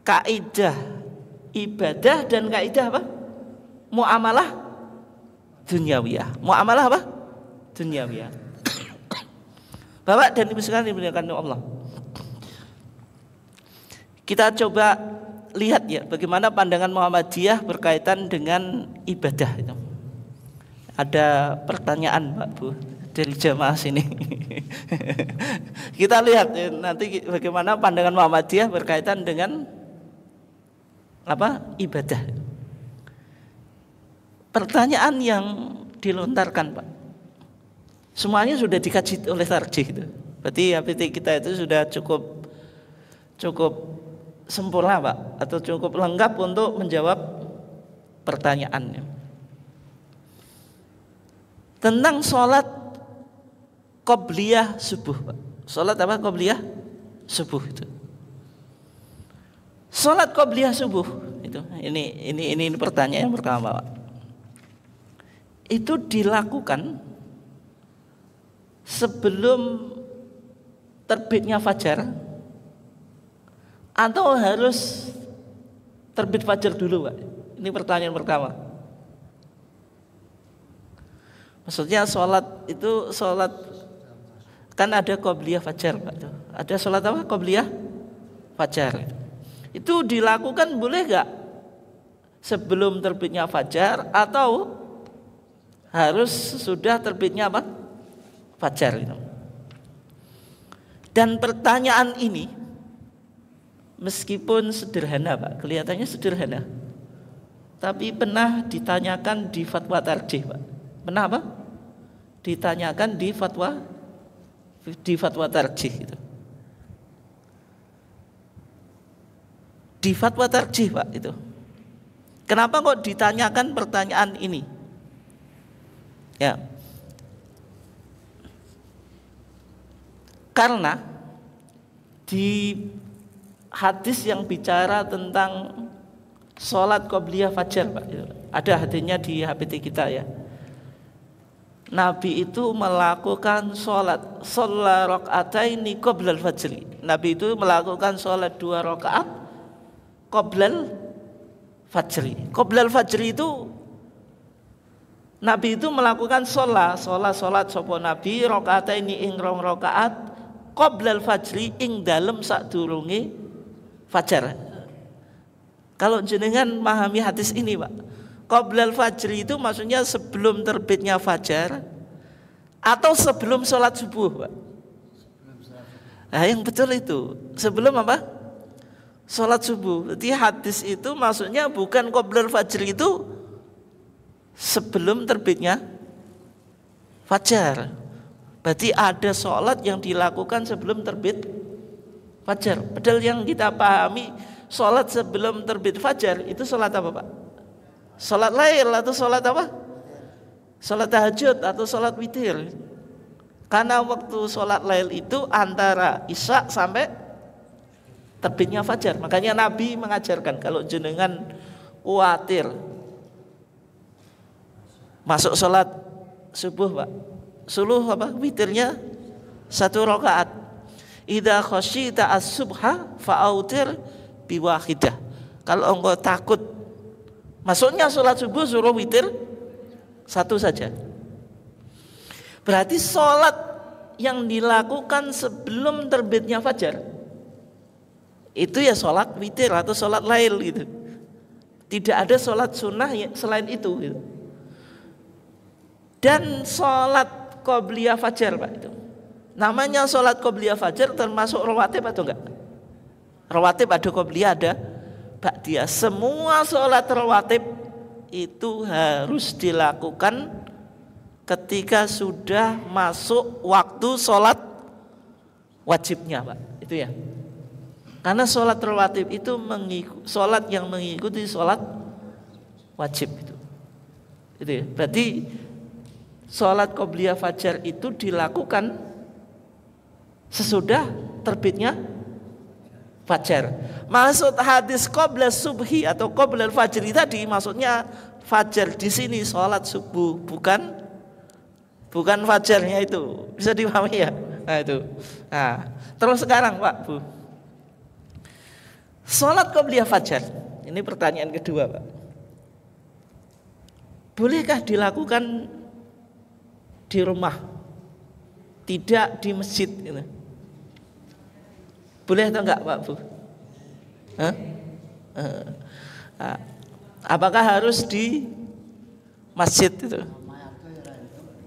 kaidah ibadah dan kaidah apa? Muamalah dunyawiyah. Muamalah apa? Dunyawiyah. Bapak dan Ibu sekalian dimuliakan Allah. Kita coba lihat ya bagaimana pandangan Muhammadiyah berkaitan dengan ibadah Ada pertanyaan Pak Bu dari jemaah sini. kita lihat ya, nanti bagaimana pandangan Muhammadiyah berkaitan dengan apa? ibadah. Pertanyaan yang dilontarkan, Pak. Semuanya sudah dikaji oleh Tarjih itu. Berarti HPT ya, kita itu sudah cukup cukup sempurna Pak atau cukup lengkap untuk menjawab pertanyaannya. Tentang sholat qobliyah subuh Pak. Sholat apa qobliyah? Subuh itu. Sholat qobliyah subuh itu. Ini ini ini, ini pertanyaan yang pertama Pak. Itu dilakukan sebelum terbitnya fajar atau harus terbit fajar dulu Pak? Ini pertanyaan pertama. Maksudnya sholat itu sholat kan ada qobliyah fajar Pak. Ada sholat apa qobliyah fajar. Itu dilakukan boleh gak? sebelum terbitnya fajar atau harus sudah terbitnya apa fajar itu. Dan pertanyaan ini meskipun sederhana Pak, kelihatannya sederhana. Tapi pernah ditanyakan di fatwa tarjih Pak. Pernah apa? Ditanyakan di fatwa di fatwa tarjih itu. Di fatwa tarjih Pak itu. Kenapa kok ditanyakan pertanyaan ini? Ya. Karena di hadis yang bicara tentang sholat qobliyah fajar Pak. Ya. Ada hadisnya di HPT kita ya. Nabi itu melakukan sholat sholat rokaataini qoblal fajri. Nabi itu melakukan sholat dua rokaat qoblal fajri. Qoblal fajri itu Nabi itu melakukan sholat sholat sholat sopo Nabi rokaataini ing rong rokaat qoblal fajri ing dalem sak durungi fajar. Kalau jenengan memahami hadis ini, Pak. Qoblal fajri itu maksudnya sebelum terbitnya fajar atau sebelum sholat subuh, Pak. Nah, yang betul itu. Sebelum apa? Sholat subuh. Jadi hadis itu maksudnya bukan qoblal fajri itu sebelum terbitnya fajar. Berarti ada sholat yang dilakukan sebelum terbit Fajar. Padahal yang kita pahami sholat sebelum terbit fajar itu sholat apa pak? Sholat lahir atau sholat apa? Sholat tahajud atau sholat witir. Karena waktu sholat lail itu antara isya sampai terbitnya fajar. Makanya Nabi mengajarkan kalau jenengan khawatir masuk sholat subuh pak, suluh apa witirnya satu rakaat Ida khasyita as-subha fa'autir biwahidah. Kalau engkau takut maksudnya sholat subuh suruh witir satu saja. Berarti sholat yang dilakukan sebelum terbitnya fajar itu ya sholat witir atau sholat lail gitu. Tidak ada sholat sunnah ya selain itu. Gitu. Dan sholat qobliyah fajar pak itu. Namanya sholat qobliyah fajar termasuk rawatib atau enggak? Rawatib ada qobliyah ada pak dia Semua sholat rawatib itu harus dilakukan ketika sudah masuk waktu sholat wajibnya Pak. Itu ya. Karena sholat rawatib itu mengikuti, sholat yang mengikuti sholat wajib itu. Itu ya. Berarti sholat qobliyah fajar itu dilakukan sesudah terbitnya fajar. Maksud hadis qabla subhi atau qabla fajri tadi maksudnya fajar di sini sholat subuh bukan bukan fajarnya itu bisa dipahami ya nah itu nah terus sekarang pak bu sholat qobliyah fajar ini pertanyaan kedua pak bolehkah dilakukan di rumah tidak di masjid gitu. Boleh atau enggak Pak Bu? Hah? Eh, eh, apakah harus di masjid itu?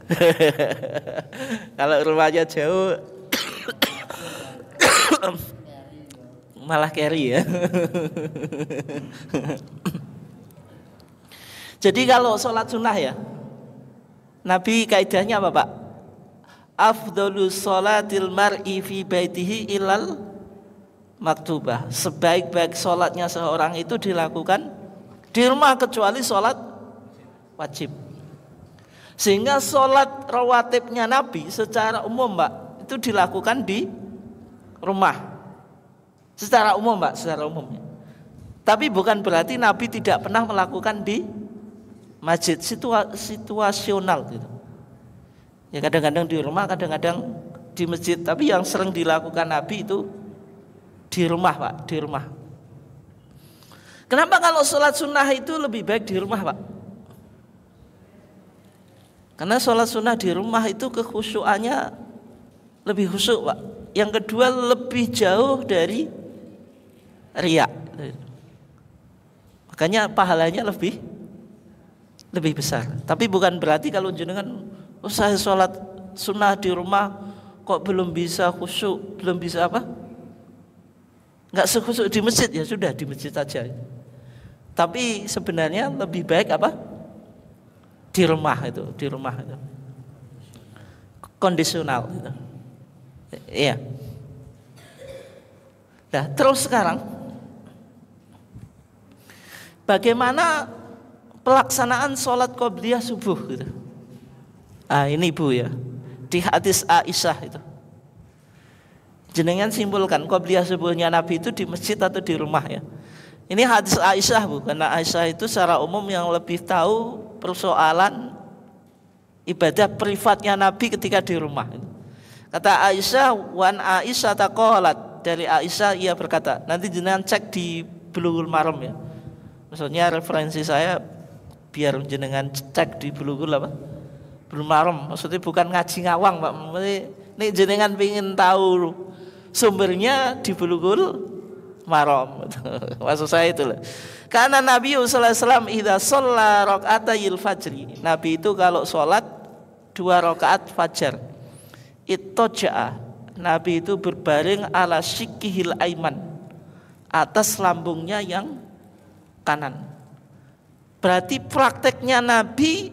Kalau rumahnya jauh malah carry ya. Jadi kalau sholat sunnah ya, Nabi kaidahnya apa Pak? Afdolus sholatil mar'i fi baitihi ilal maktubah. Sebaik-baik sholatnya seorang itu dilakukan di rumah kecuali sholat wajib. Sehingga sholat rawatibnya Nabi secara umum mbak itu dilakukan di rumah. Secara umum mbak, secara umumnya. Tapi bukan berarti Nabi tidak pernah melakukan di masjid situa situasional gitu. Ya kadang-kadang di rumah, kadang-kadang di masjid. Tapi yang sering dilakukan Nabi itu di rumah pak, di rumah. Kenapa kalau sholat sunnah itu lebih baik di rumah pak? Karena sholat sunnah di rumah itu kekhusyuannya lebih khusyuk pak. Yang kedua lebih jauh dari riak. Makanya pahalanya lebih lebih besar. Tapi bukan berarti kalau jenengan usaha oh, sholat sunnah di rumah kok belum bisa khusyuk, belum bisa apa? nggak sekusuk di masjid ya sudah di masjid saja tapi sebenarnya lebih baik apa di rumah itu di rumah itu kondisional gitu. iya nah terus sekarang bagaimana pelaksanaan sholat qobliyah subuh gitu ah ini ibu ya di hadis Aisyah itu Jenengan simpulkan kok beliau sebelumnya Nabi itu di masjid atau di rumah ya. Ini hadis Aisyah bu, karena Aisyah itu secara umum yang lebih tahu persoalan ibadah privatnya Nabi ketika di rumah. Kata Aisyah, wan Aisyah takolat dari Aisyah ia berkata, nanti jenengan cek di Bulughul Maram ya. Maksudnya referensi saya biar jenengan cek di Bulughul apa? Bulughul Maram. Maksudnya bukan ngaji ngawang, Pak. Ini jenengan ingin tahu sumbernya di Bulughul marom, Maksud saya itu loh. Karena Nabi sallallahu alaihi wasallam fajri. Nabi itu kalau sholat dua rakaat fajar. itu Ittaja'a. Nabi itu berbaring ala shikihil aiman. Atas lambungnya yang kanan. Berarti prakteknya Nabi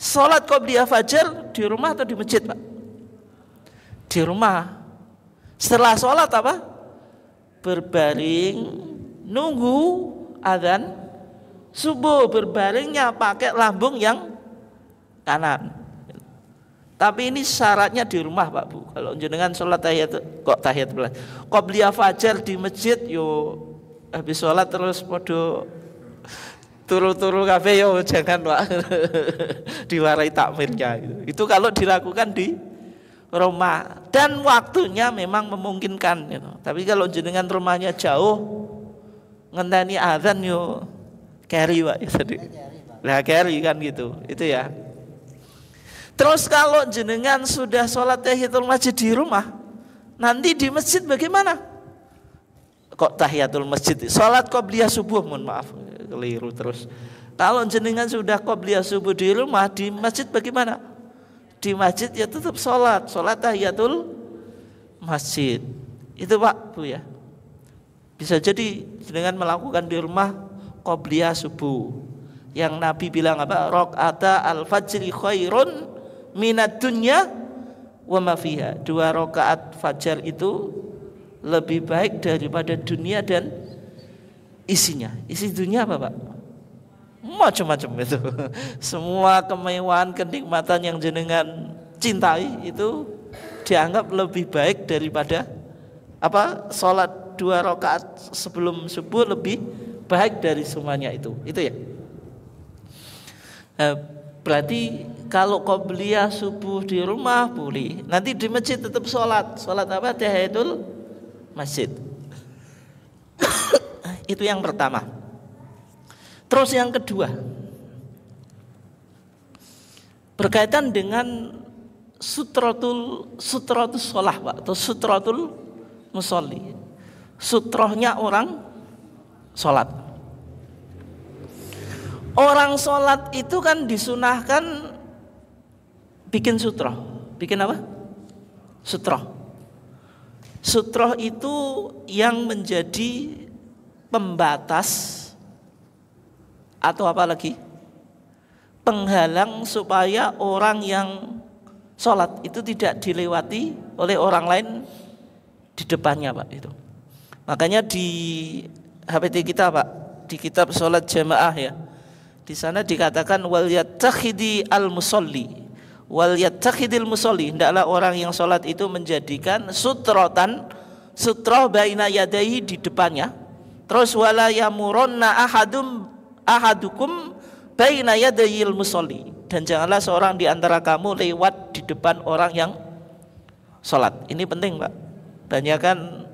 sholat qobliyah fajar di rumah atau di masjid, Pak? Di rumah setelah sholat apa? Berbaring nunggu adzan subuh berbaringnya pakai lambung yang kanan. Tapi ini syaratnya di rumah Pak Bu. Kalau jenengan sholat tahiyat kok tahiyat belas. Qobliyah fajar di masjid yo habis sholat terus podo turu-turu kafe yo jangan Pak. Diwarai takmirnya itu. Itu kalau dilakukan di rumah dan waktunya memang memungkinkan gitu. tapi kalau jenengan rumahnya jauh ngenteni azan yo carry wa iya, lah carry kan gitu itu ya terus kalau jenengan sudah sholat tahiyatul masjid di rumah nanti di masjid bagaimana kok tahiyatul masjid sholat qobliyah subuh mohon maaf keliru terus kalau jenengan sudah qobliyah subuh di rumah di masjid bagaimana di masjid ya tetap sholat sholat tahiyatul masjid itu pak bu ya bisa jadi dengan melakukan di rumah qobliyah subuh yang Nabi bilang apa rokata al fajri khairun minat dunya wa mafiha dua rakaat fajar itu lebih baik daripada dunia dan isinya isi dunia apa pak macam-macam itu semua kemewahan kenikmatan yang jenengan cintai itu dianggap lebih baik daripada apa sholat dua rakaat sebelum subuh lebih baik dari semuanya itu itu ya eh, berarti kalau kau beli subuh di rumah boleh nanti di masjid tetap sholat sholat apa tahiyatul masjid itu yang pertama Terus yang kedua, berkaitan dengan sutratul sutratul sholah pak atau sutratul musolli sutrohnya orang sholat orang sholat itu kan disunahkan bikin sutroh bikin apa sutroh sutroh itu yang menjadi pembatas atau apa lagi? Penghalang supaya orang yang sholat itu tidak dilewati oleh orang lain di depannya pak itu. Makanya di HPT kita pak di kitab sholat jamaah ya di sana dikatakan wal yattakhidi al musolli wal yattakhidil musolli hendaklah orang yang sholat itu menjadikan sutrotan sutroh baina yadai di depannya terus wala yamuronna ahadum ahadukum baina yadayil musolli dan janganlah seorang di antara kamu lewat di depan orang yang sholat. Ini penting, Pak. Ya kan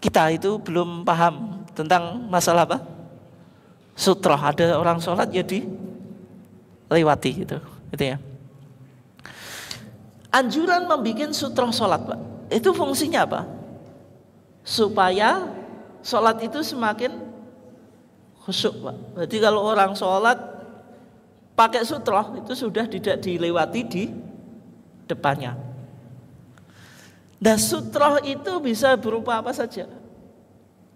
kita itu belum paham tentang masalah apa? Sutroh ada orang sholat jadi ya lewati gitu, gitu ya. Anjuran membuat sutroh sholat, Pak. Itu fungsinya apa? Supaya sholat itu semakin khusyuk Pak. Berarti kalau orang sholat pakai sutroh itu sudah tidak dilewati di depannya. Nah sutroh itu bisa berupa apa saja.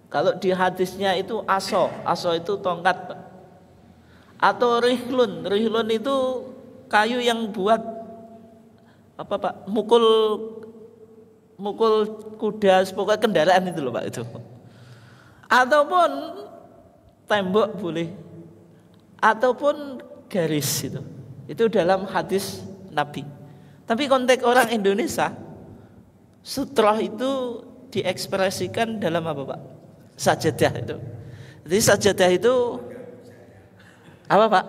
Kalau di hadisnya itu aso, aso itu tongkat Pak. Atau rihlun, rihlun itu kayu yang buat apa Pak? Mukul mukul kuda, pokoknya kendaraan itu loh Pak itu. Ataupun tembok boleh ataupun garis itu. Itu dalam hadis Nabi. Tapi konteks orang Indonesia sutroh itu diekspresikan dalam apa Pak? Sajadah itu. Jadi sajadah itu apa Pak?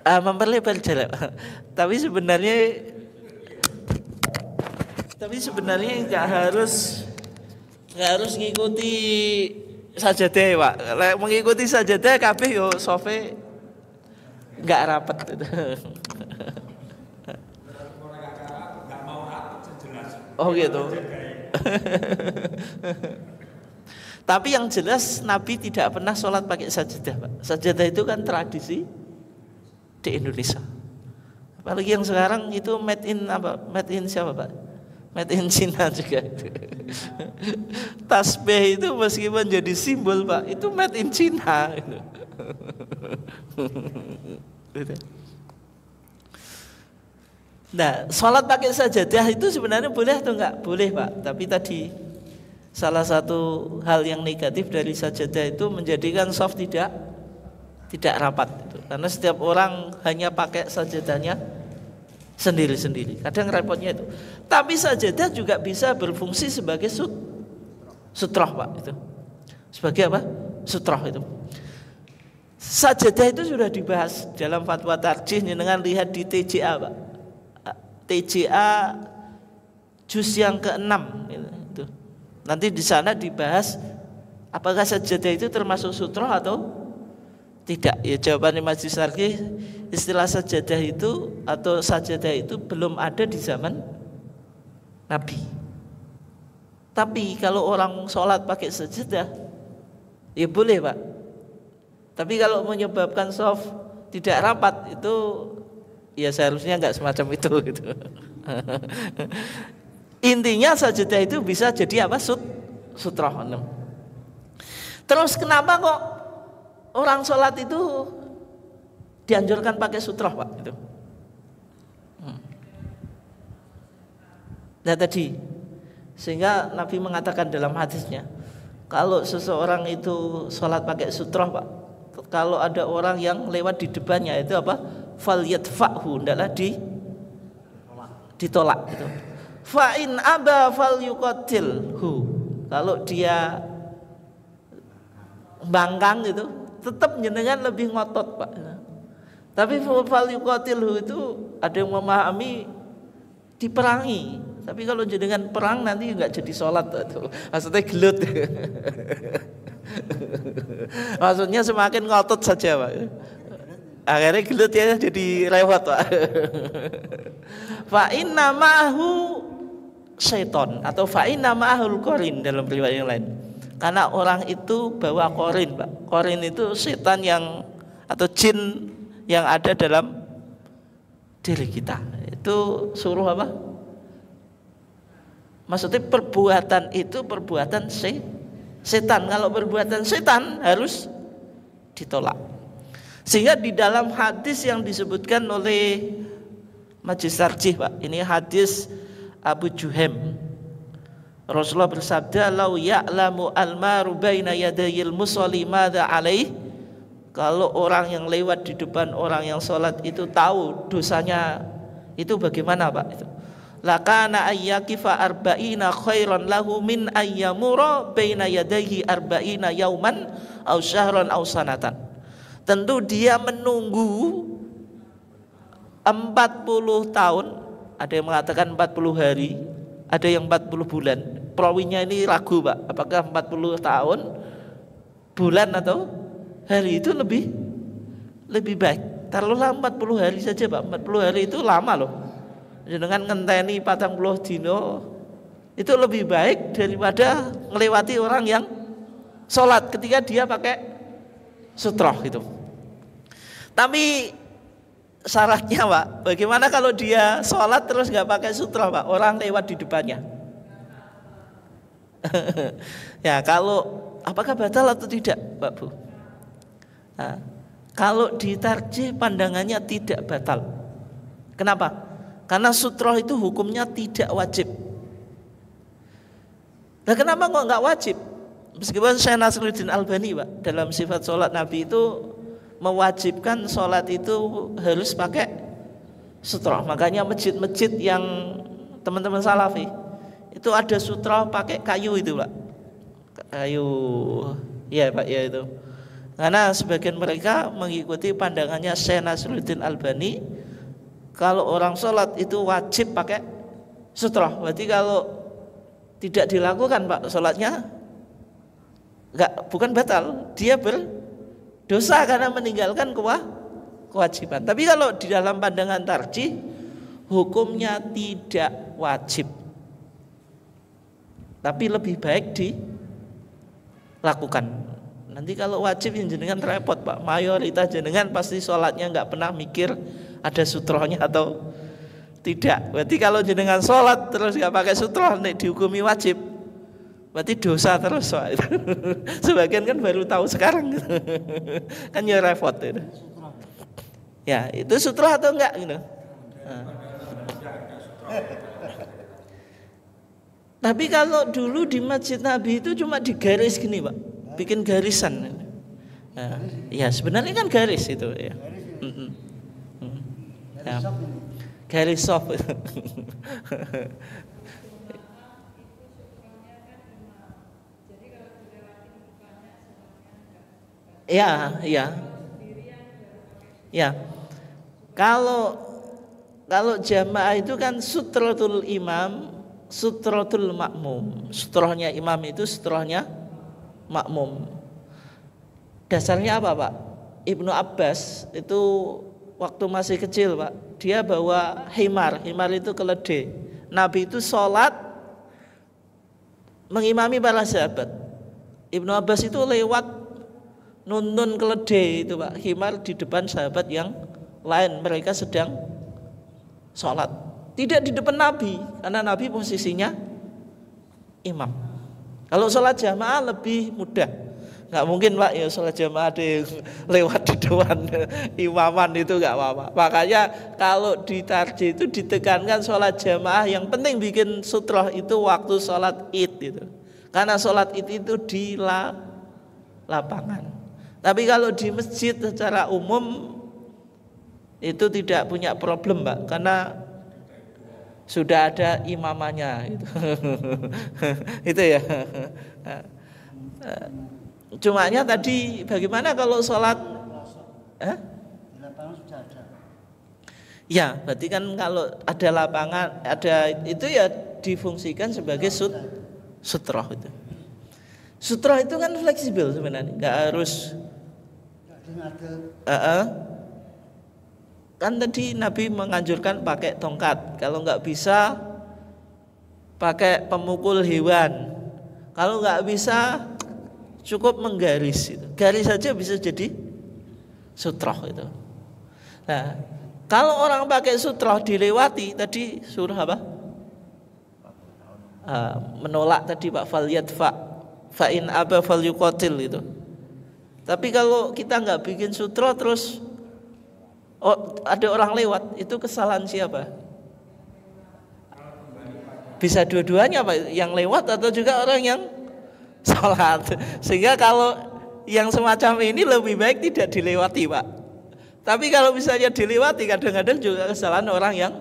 Ah, ah, memperlebar jarak. tapi sebenarnya tapi sebenarnya nggak harus Gak harus ngikuti saja deh pak Lek mengikuti saja deh kabeh yo sofe nggak rapet oh gitu tapi yang jelas Nabi tidak pernah sholat pakai sajadah pak sajadah itu kan tradisi di Indonesia apalagi yang sekarang itu made in apa made in siapa pak Made in China juga itu. Tasbih itu meskipun jadi simbol pak, itu made in China. Nah, sholat pakai sajadah itu sebenarnya boleh atau enggak? Boleh pak, tapi tadi salah satu hal yang negatif dari sajadah itu menjadikan soft tidak tidak rapat. Karena setiap orang hanya pakai sajadahnya sendiri-sendiri. Kadang repotnya itu. Tapi sajadah juga bisa berfungsi sebagai sut sutroh pak itu. Sebagai apa? Sutroh itu. Sajadah itu sudah dibahas dalam fatwa tarjih dengan lihat di TJA pak. TJA juz yang keenam gitu, itu. Nanti di sana dibahas apakah sajadah itu termasuk sutroh atau tidak ya jawaban Majlis Syarqi istilah sajadah itu atau sajadah itu belum ada di zaman Nabi tapi kalau orang sholat pakai sajadah ya boleh pak tapi kalau menyebabkan soft tidak rapat itu ya seharusnya nggak semacam itu gitu intinya sajadah itu bisa jadi apa sut sutroh terus kenapa kok Orang sholat itu dianjurkan pakai sutra, pak itu. Hmm. Nah tadi sehingga Nabi mengatakan dalam hadisnya kalau seseorang itu sholat pakai sutra, pak kalau ada orang yang lewat di depannya itu apa fal yadfa'hu adalah di ditolak itu. Fa'in aba fal Kalau dia bangkang gitu, tetap jenengan lebih ngotot pak tapi iya. fal yuqatilhu itu ada yang memahami diperangi tapi kalau jenengan perang nanti nggak jadi sholat tuh maksudnya gelut maksudnya semakin ngotot saja pak akhirnya gelut ya jadi lewat pak fa'in ahu syaiton atau fa'in ahul korin dalam riwayat yang lain karena orang itu bawa korin, Pak. Korin itu setan yang atau jin yang ada dalam diri kita. Itu suruh apa? Maksudnya perbuatan itu perbuatan se setan. Kalau perbuatan setan harus ditolak. Sehingga di dalam hadis yang disebutkan oleh Majlis Tarjih, Pak. Ini hadis Abu Juhem Rasulullah bersabda, "Lau ya'lamu al-maru baina yadayil musalli madza alaih?" Kalau orang yang lewat di depan orang yang sholat itu tahu dosanya itu bagaimana Pak? Itu. Lakana ayyakifa arba'ina khairan lahu min ayyamura baina yadayhi arba'ina yauman au syahran au sanatan. Tentu dia menunggu 40 tahun, ada yang mengatakan 40 hari, ada yang 40 bulan perawinya ini ragu pak apakah 40 tahun bulan atau hari itu lebih lebih baik Terlalu lama 40 hari saja pak 40 hari itu lama loh dengan ngenteni patang puluh dino itu lebih baik daripada melewati orang yang sholat ketika dia pakai sutroh gitu tapi syaratnya pak bagaimana kalau dia sholat terus nggak pakai sutra pak orang lewat di depannya ya kalau apakah batal atau tidak pak bu nah, kalau ditarji pandangannya tidak batal kenapa karena sutra itu hukumnya tidak wajib nah kenapa kok nggak wajib meskipun saya Nasruddin Albani pak dalam sifat sholat Nabi itu mewajibkan sholat itu harus pakai sutra. Makanya masjid-masjid yang teman-teman salafi itu ada sutra pakai kayu itu pak, kayu ya pak ya itu. Karena sebagian mereka mengikuti pandangannya Syekh Nasruddin Albani kalau orang sholat itu wajib pakai sutra. Berarti kalau tidak dilakukan pak sholatnya nggak bukan batal dia ber dosa karena meninggalkan kewajiban. Tapi kalau di dalam pandangan tarji hukumnya tidak wajib. Tapi lebih baik dilakukan. Nanti kalau wajib yang jenengan repot pak, mayoritas jenengan pasti sholatnya nggak pernah mikir ada sutrohnya atau tidak. Berarti kalau jenengan sholat terus nggak pakai sutroh, nih dihukumi wajib. Berarti dosa terus soal Sebagian kan baru tahu sekarang kan ya repot itu Ya, itu sutra atau enggak gitu. Tapi kalau dulu di Masjid Nabi itu cuma digaris gini, Pak. Bikin garisan. ya, sebenarnya kan garis itu ya. ya. Garis soft. Ya, ya. Ya. Kalau kalau jamaah itu kan sutratul imam, sutratul makmum. Sutrohnya imam itu sutrohnya makmum. Dasarnya apa, Pak? Ibnu Abbas itu waktu masih kecil, Pak. Dia bawa himar, himar itu keledai. Nabi itu sholat mengimami para sahabat. Ibnu Abbas itu lewat nuntun keledai itu Pak Himar di depan sahabat yang lain mereka sedang sholat tidak di depan Nabi karena Nabi posisinya imam kalau sholat jamaah lebih mudah nggak mungkin Pak ya sholat jamaah di, lewat di depan imaman itu nggak apa-apa makanya kalau di tarji itu ditekankan sholat jamaah yang penting bikin sutroh itu waktu sholat id itu karena sholat id itu di la lapangan tapi kalau di masjid secara umum itu tidak punya problem, Mbak, karena sudah ada imamannya gitu. itu ya. Cuma nya tadi bagaimana kalau sholat? Ya, berarti kan kalau ada lapangan, ada itu ya difungsikan sebagai sut sutroh itu. Sutroh itu kan fleksibel sebenarnya, nggak harus uh-uh. kan tadi Nabi menganjurkan pakai tongkat kalau nggak bisa pakai pemukul hewan kalau nggak bisa cukup menggaris garis saja bisa jadi sutroh itu nah kalau orang pakai sutroh dilewati tadi suruh apa ah, menolak tadi pak Faliat fa fa'in apa kotel itu tapi kalau kita nggak bikin sutra terus oh, ada orang lewat, itu kesalahan siapa? Bisa dua-duanya Pak, yang lewat atau juga orang yang sholat. Sehingga kalau yang semacam ini lebih baik tidak dilewati Pak. Tapi kalau misalnya dilewati kadang-kadang juga kesalahan orang yang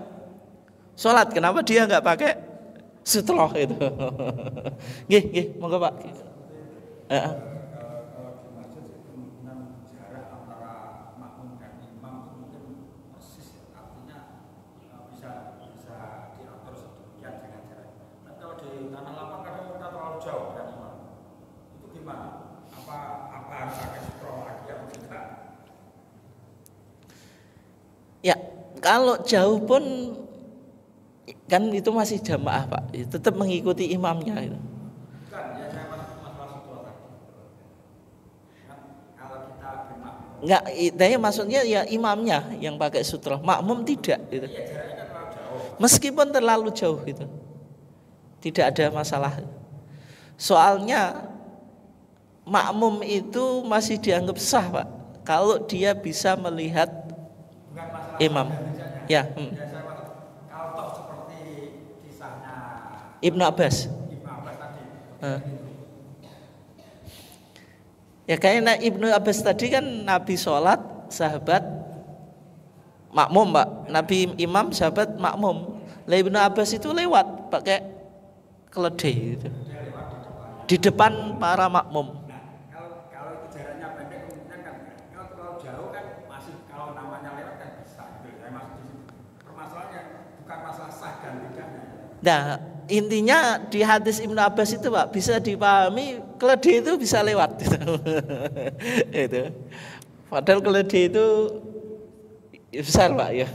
sholat. Kenapa dia nggak pakai sutro itu? Gih, gih, monggo Pak. Uh Ya, kalau jauh pun kan itu masih jamaah pak, ya, tetap mengikuti imamnya. itu. Ya, Enggak, saya maksudnya ya imamnya yang pakai sutra, makmum tidak gitu. Iya, kan Meskipun terlalu jauh itu, Tidak ada masalah. Soalnya makmum itu masih dianggap sah, Pak. Kalau dia bisa melihat imam. Ya. Hmm. Ibnu Abbas. Ya kayaknya Ibnu Abbas tadi kan Nabi sholat, sahabat makmum mbak. Nabi imam, sahabat makmum. Lah Ibnu Abbas itu lewat pakai keledai gitu. Di depan para makmum. Nah, intinya di hadis Ibnu Abbas itu Pak bisa dipahami keledai itu bisa lewat gitu. itu. Padahal keledai itu besar Pak ya.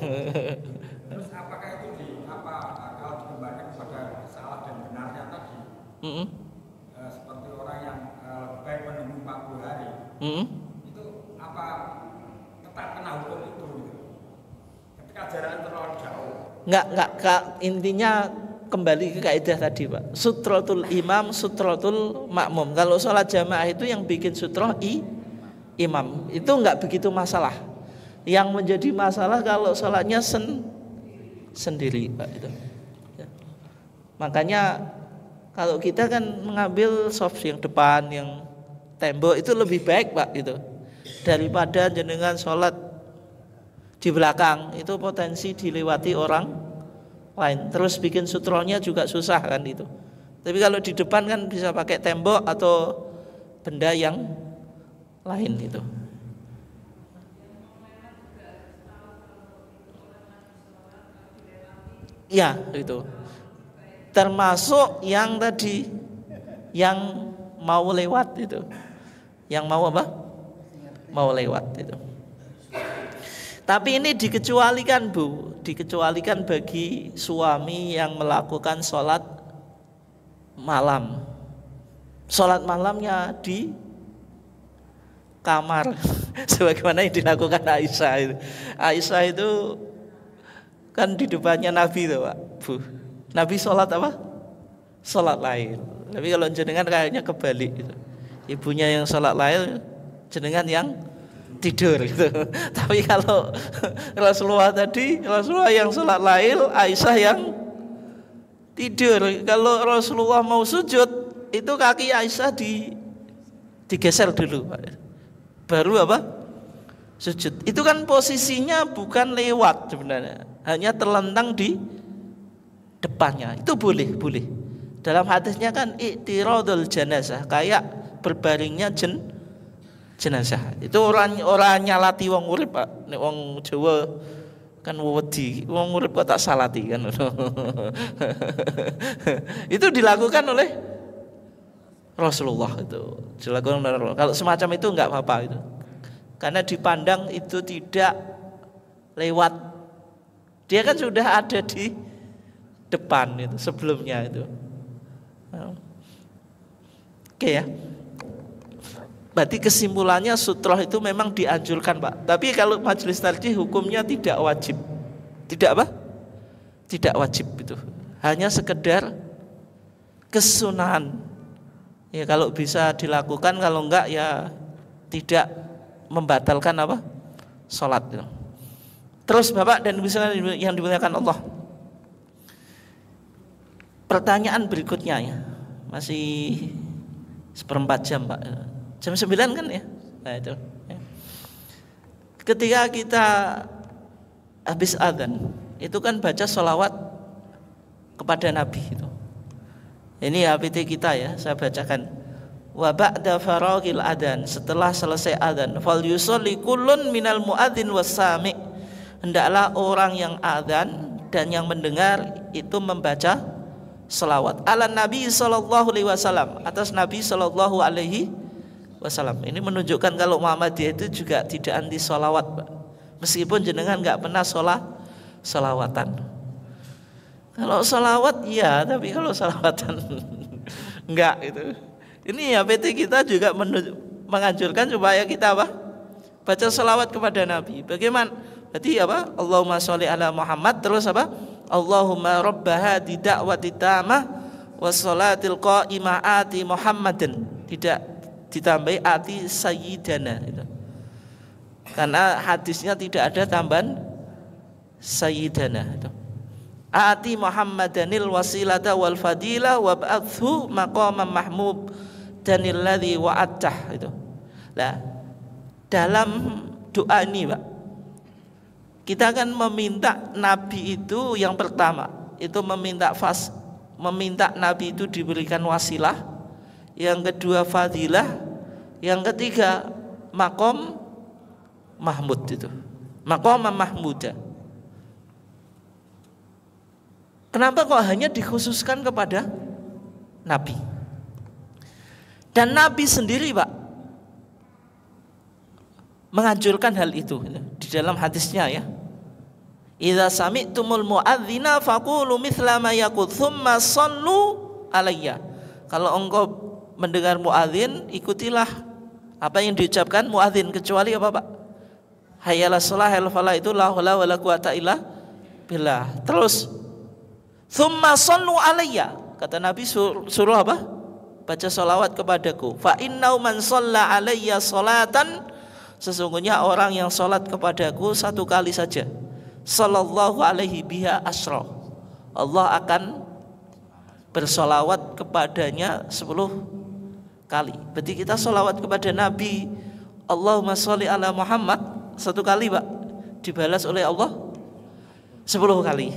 Terus apakah itu di apa kalau dikembangkan kepada salah dan benarnya tadi? Mm -hmm. seperti orang yang e, baik menunggu 40 hari. Mm -hmm. Itu apa tetap kena hukum itu? Gitu. Ketika jarak terlalu jauh. Enggak, enggak, enggak, intinya kembali ke kaidah tadi pak sutrotul imam sutrotul makmum kalau sholat jamaah itu yang bikin sutroh i imam itu nggak begitu masalah yang menjadi masalah kalau sholatnya sen sendiri pak itu ya. makanya kalau kita kan mengambil soft yang depan yang tembok itu lebih baik pak itu daripada jenengan sholat di belakang itu potensi dilewati orang lain. Terus bikin sutrolnya juga susah kan itu. Tapi kalau di depan kan bisa pakai tembok atau benda yang lain itu. Ya, itu. Termasuk yang tadi yang mau lewat itu. Yang mau apa? Mau lewat itu. Tapi ini dikecualikan bu, dikecualikan bagi suami yang melakukan sholat malam. Sholat malamnya di kamar, sebagaimana yang dilakukan Aisyah. Itu. Aisyah itu kan di depannya Nabi tuh pak, bu. Nabi sholat apa? Sholat lain. Tapi kalau jenengan kayaknya kebalik. Gitu. Ibunya yang sholat lain, jenengan yang tidur gitu. Tapi kalau Rasulullah tadi, Rasulullah yang sholat lail, Aisyah yang tidur. Kalau Rasulullah mau sujud, itu kaki Aisyah di digeser dulu, baru apa? Sujud. Itu kan posisinya bukan lewat sebenarnya, hanya terlentang di depannya. Itu boleh, boleh. Dalam hadisnya kan iktiradul jenazah, kayak berbaringnya jenazah jenazah. Itu orang orang nyalati wong urip, Pak. Nek wong Jawa kan wedi, wong urip kok tak salati kan. itu dilakukan oleh Rasulullah itu. Dilakukan oleh Rasulullah. Kalau semacam itu nggak apa-apa itu. Karena dipandang itu tidak lewat. Dia kan sudah ada di depan itu sebelumnya itu. Oke okay, ya. Berarti kesimpulannya sutroh itu memang dianjurkan Pak Tapi kalau majelis tarjih hukumnya tidak wajib Tidak apa? Tidak wajib itu Hanya sekedar kesunahan Ya kalau bisa dilakukan Kalau enggak ya tidak membatalkan apa? Sholat itu Terus Bapak dan Ibu yang dimuliakan Allah Pertanyaan berikutnya ya Masih seperempat jam Pak Jam 9 kan ya. Nah itu. Ya. Ketika kita habis adzan, itu kan baca sholawat kepada Nabi itu. Ini APT kita ya, saya bacakan. Wa ba'da faragil adzan, setelah selesai adzan, fal yusolli kullun minal muadzin wasami. Hendaklah orang yang adzan dan yang mendengar itu membaca selawat ala Nabi sallallahu alaihi wasallam atas Nabi sallallahu alaihi wasallam. Ini menunjukkan kalau Muhammadiyah itu juga tidak anti solawat, Meskipun jenengan nggak pernah sholat solawatan. Kalau solawat iya, tapi kalau solawatan enggak itu. Ini ya PT kita juga menganjurkan supaya kita apa? Baca solawat kepada Nabi. Bagaimana? Berarti apa? Allahumma sholli ala Muhammad terus apa? Allahumma robbaha tidak da'wati tamah wa salatil Muhammadin. Tidak ditambahi ati sayyidana itu karena hadisnya tidak ada tambahan sayyidana itu ati muhammadanil wasilata wal fadila wab'athu maqaman mahmub danil ladzi wa'attah itu. Nah, dalam doa ini Pak kita kan meminta nabi itu yang pertama itu meminta fas meminta nabi itu diberikan wasilah yang kedua fadilah, yang ketiga makom Mahmud itu. Makom Mahmuda. Kenapa kok hanya dikhususkan kepada Nabi? Dan Nabi sendiri, Pak, menganjurkan hal itu ya, di dalam hadisnya ya. Idza sami'tumul muadzina faqulu mithla ma yaqul thumma sallu alayya. Kalau engkau mendengar muadzin ikutilah apa yang diucapkan muadzin kecuali apa Pak? hayalah shalah hayalah falah itu la wa wala quwata illa billah. Terus thumma sallu alayya. Kata Nabi sur, suruh apa? Baca solawat kepadaku. Fa innau man shalla alayya salatan sesungguhnya orang yang sholat kepadaku satu kali saja sallallahu alaihi biha asro Allah akan bersolawat kepadanya sepuluh kali. Berarti kita sholawat kepada Nabi Allahumma sholli ala Muhammad satu kali pak dibalas oleh Allah sepuluh kali.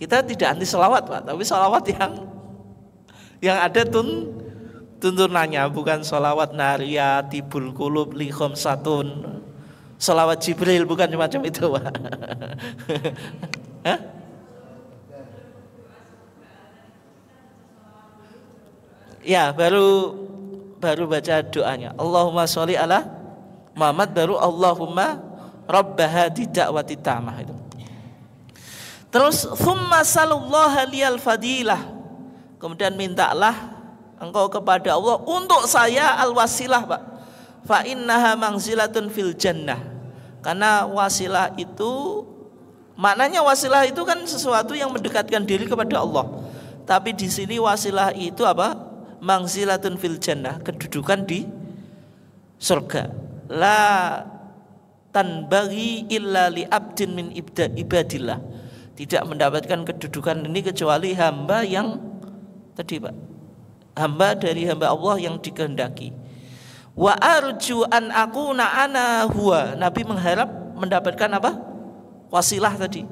Kita tidak anti sholawat pak, tapi sholawat yang yang ada tun tuntunannya bukan sholawat naria tibul kulub lihom satun sholawat Jibril bukan macam itu pak. Hah? ya baru baru baca doanya Allahumma sholli ala Muhammad baru Allahumma rabbaha didakwati tamah itu terus thumma salullaha liyal fadilah kemudian mintalah engkau kepada Allah untuk saya al wasilah Pak fa innaha manzilatun fil jannah karena wasilah itu maknanya wasilah itu kan sesuatu yang mendekatkan diri kepada Allah tapi di sini wasilah itu apa mangsilatun fil jannah kedudukan di surga la tanbaghi illa li abdin min ibda ibadillah tidak mendapatkan kedudukan ini kecuali hamba yang tadi Pak hamba dari hamba Allah yang dikehendaki wa arju an akuna ana huwa nabi mengharap mendapatkan apa wasilah tadi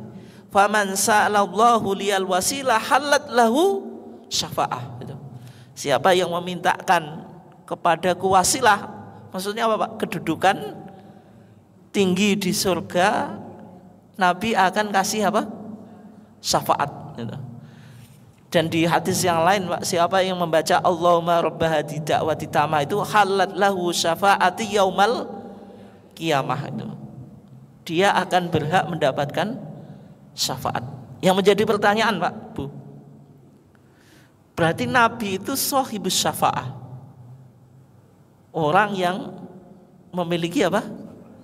faman sa'alallahu liyal wasilah halat lahu syafa'ah gitu. Siapa yang memintakan kepada wasilah? Maksudnya apa Pak? Kedudukan tinggi di surga Nabi akan kasih apa? Syafaat gitu. Dan di hadis yang lain Pak, siapa yang membaca Allahumma rabba hadi da'wati itu halat lahu syafaati yaumal kiamah itu. Dia akan berhak mendapatkan syafaat. Yang menjadi pertanyaan Pak, Bu, Berarti nabi itu sohibus syafa'ah. Orang yang memiliki apa?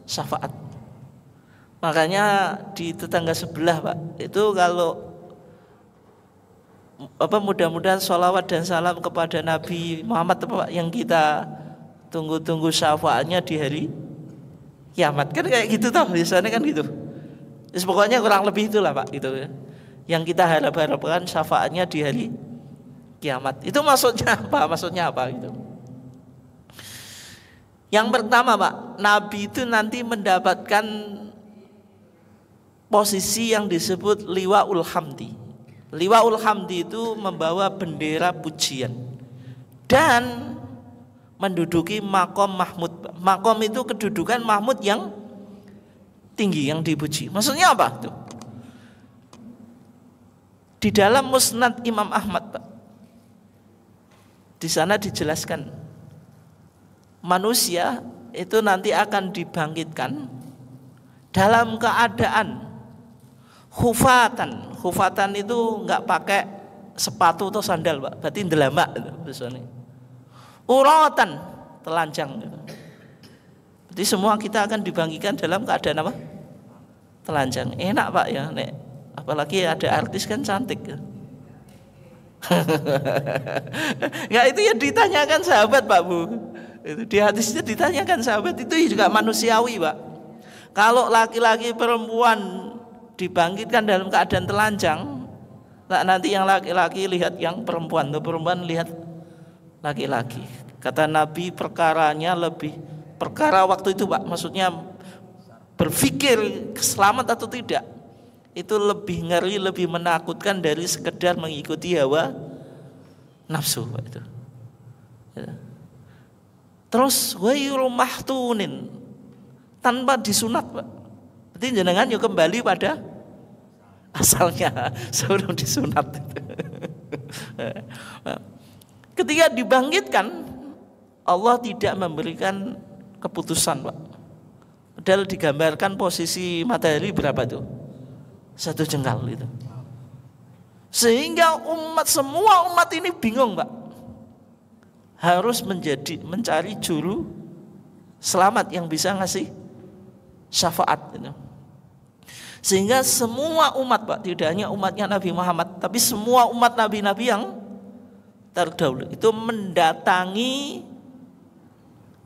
Syafaat. Makanya di tetangga sebelah, Pak, itu kalau apa mudah-mudahan sholawat dan salam kepada Nabi Muhammad Pak, yang kita tunggu-tunggu syafaatnya di hari kiamat kan kayak gitu toh biasanya kan gitu Terus pokoknya kurang lebih itulah Pak gitu ya yang kita harap-harapkan syafaatnya di hari kiamat. Itu maksudnya apa? Maksudnya apa gitu. Yang pertama, Pak, nabi itu nanti mendapatkan posisi yang disebut liwa hamdi. Liwa hamdi itu membawa bendera pujian dan menduduki makom Mahmud. Makom itu kedudukan Mahmud yang tinggi yang dipuji. Maksudnya apa tuh? Di dalam Musnad Imam Ahmad, Pak, di sana dijelaskan manusia itu nanti akan dibangkitkan dalam keadaan hufatan. Hufatan itu nggak pakai sepatu atau sandal, Pak. Berarti delama biasanya. Uratan, telanjang Jadi gitu. semua kita akan dibangkitkan dalam keadaan apa? Telanjang. Enak, Pak ya, Nek. Apalagi ada artis kan cantik. Gitu. Enggak itu yang ditanyakan sahabat Pak Bu. Itu di hadisnya ditanyakan sahabat itu juga manusiawi Pak. Kalau laki-laki perempuan dibangkitkan dalam keadaan telanjang, nah, nanti yang laki-laki lihat yang perempuan, tuh perempuan lihat laki-laki. Kata Nabi perkaranya lebih perkara waktu itu Pak, maksudnya berpikir selamat atau tidak itu lebih ngeri, lebih menakutkan dari sekedar mengikuti hawa nafsu itu. Ya. Terus wayrul mahtunin tanpa disunat, Pak. Berarti jenengan yuk kembali pada asalnya sebelum disunat. Ketika dibangkitkan Allah tidak memberikan keputusan, Pak. Padahal digambarkan posisi matahari berapa tuh? satu jengkal itu. Sehingga umat semua umat ini bingung, Pak. Harus menjadi mencari juru selamat yang bisa ngasih syafaat itu. Sehingga semua umat, Pak, tidak hanya umatnya Nabi Muhammad, tapi semua umat nabi-nabi yang terdahulu itu mendatangi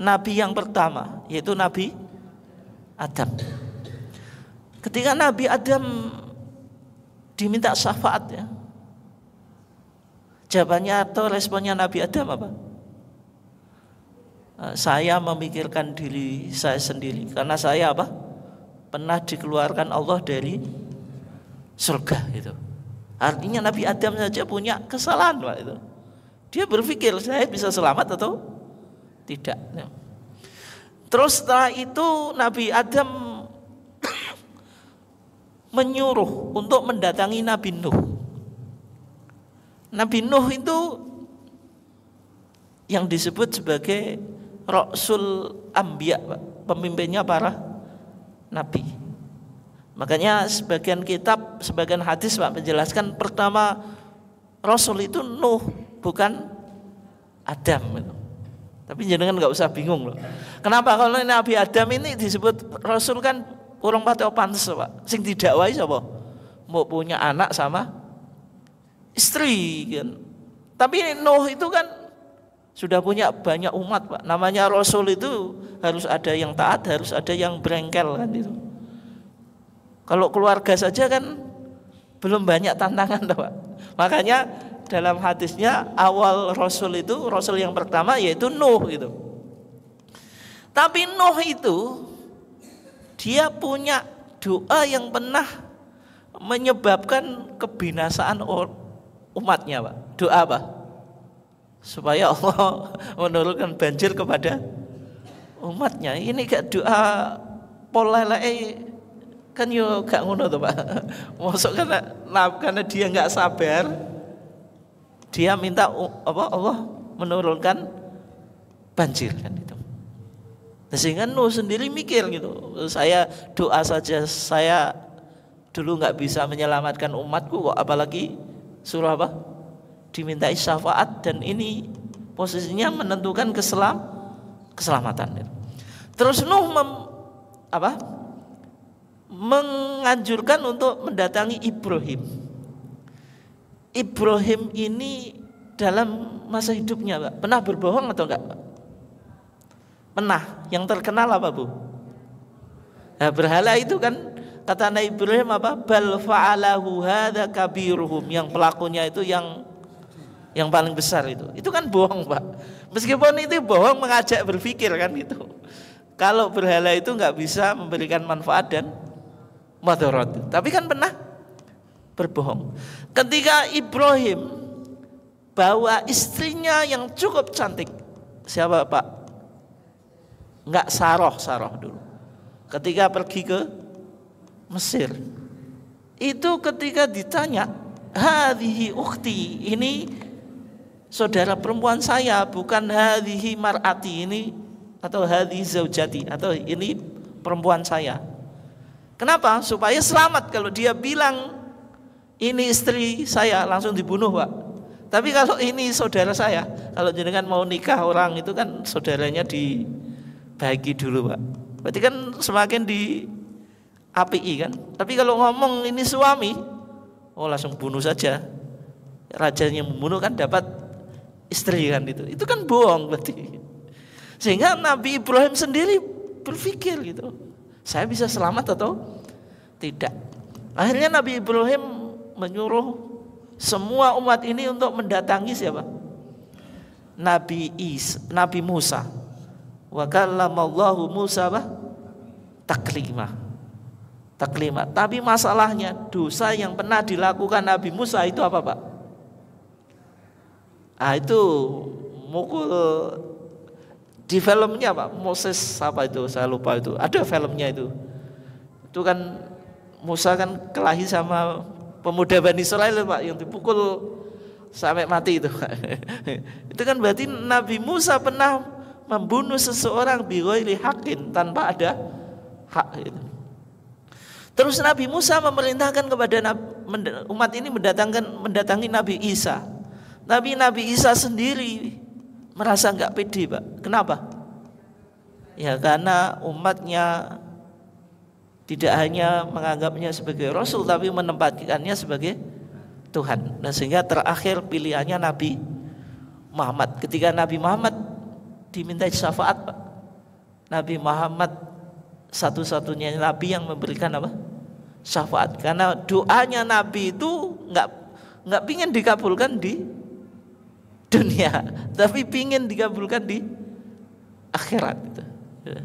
nabi yang pertama, yaitu Nabi Adam. Ketika Nabi Adam diminta syafaatnya, jawabannya atau responnya Nabi Adam apa? Eh, saya memikirkan diri saya sendiri karena saya apa? Pernah dikeluarkan Allah dari surga gitu. Artinya Nabi Adam saja punya kesalahan Pak itu. Dia berpikir saya bisa selamat atau tidak. Ya. Terus setelah itu Nabi Adam menyuruh untuk mendatangi Nabi Nuh. Nabi Nuh itu yang disebut sebagai Rasul Ambiya, pemimpinnya para nabi. Makanya sebagian kitab, sebagian hadis Pak menjelaskan pertama Rasul itu Nuh bukan Adam. Tapi jangan nggak usah bingung loh. Kenapa kalau Nabi Adam ini disebut Rasul kan Orang pati pantes, Pak. Sing didakwai apa? Mau punya anak sama istri kan. Tapi Nuh itu kan sudah punya banyak umat, Pak. Namanya rasul itu harus ada yang taat, harus ada yang berengkel kan itu. Kalau keluarga saja kan belum banyak tantangan, Pak. Makanya dalam hadisnya awal rasul itu rasul yang pertama yaitu Nuh gitu. Tapi Nuh itu dia punya doa yang pernah menyebabkan kebinasaan umatnya, Pak. Doa apa? Supaya Allah menurunkan banjir kepada umatnya. Ini gak doa pola lae kan yo gak ngono tuh Pak. Masuk karena nah, karena dia nggak sabar, dia minta apa Allah menurunkan banjir kan itu. Nah, sehingga Nuh sendiri mikir gitu saya doa saja saya dulu nggak bisa menyelamatkan umatku kok apalagi suruh apa dimintai syafaat dan ini posisinya menentukan keselam keselamatan terus Nuh mem, apa menganjurkan untuk mendatangi Ibrahim Ibrahim ini dalam masa hidupnya Pak, pernah berbohong atau enggak Pak? Menah yang terkenal apa bu? Nah, berhala itu kan kata Nabi Ibrahim apa? Bal fa'alahu hadza kabiruhum yang pelakunya itu yang yang paling besar itu. Itu kan bohong, Pak. Meskipun itu bohong mengajak berpikir kan itu. Kalau berhala itu nggak bisa memberikan manfaat dan madarat. Tapi kan pernah berbohong. Ketika Ibrahim bawa istrinya yang cukup cantik. Siapa, Pak? enggak saroh saroh dulu ketika pergi ke Mesir itu ketika ditanya hadhihi ukti ini saudara perempuan saya bukan hadhihi marati ini atau hadhihi zaujati atau ini perempuan saya kenapa supaya selamat kalau dia bilang ini istri saya langsung dibunuh pak tapi kalau ini saudara saya kalau jenengan mau nikah orang itu kan saudaranya di bagi dulu pak berarti kan semakin di API kan tapi kalau ngomong ini suami oh langsung bunuh saja rajanya membunuh kan dapat istri kan itu itu kan bohong berarti sehingga Nabi Ibrahim sendiri berpikir gitu saya bisa selamat atau tidak akhirnya Nabi Ibrahim menyuruh semua umat ini untuk mendatangi siapa Nabi Is Nabi Musa wa kallamallahu Musa bah, taklimah Taklima. Tapi masalahnya dosa yang pernah dilakukan Nabi Musa itu apa pak? Ah itu mukul di filmnya pak Moses apa itu saya lupa itu ada filmnya itu itu kan Musa kan kelahi sama pemuda Bani Israel pak yang dipukul sampai mati itu itu kan berarti Nabi Musa pernah membunuh seseorang biroili hakin tanpa ada hak gitu. Terus Nabi Musa memerintahkan kepada umat ini mendatangkan mendatangi Nabi Isa. Nabi Nabi Isa sendiri merasa nggak pede, Pak. Kenapa? Ya karena umatnya tidak hanya menganggapnya sebagai rasul tapi menempatkannya sebagai Tuhan. dan sehingga terakhir pilihannya Nabi Muhammad. Ketika Nabi Muhammad dimintai syafaat Pak. Nabi Muhammad satu-satunya Nabi yang memberikan apa? Syafaat. Karena doanya Nabi itu nggak nggak pingin dikabulkan di dunia, tapi pingin dikabulkan di akhirat. Gitu. Ya.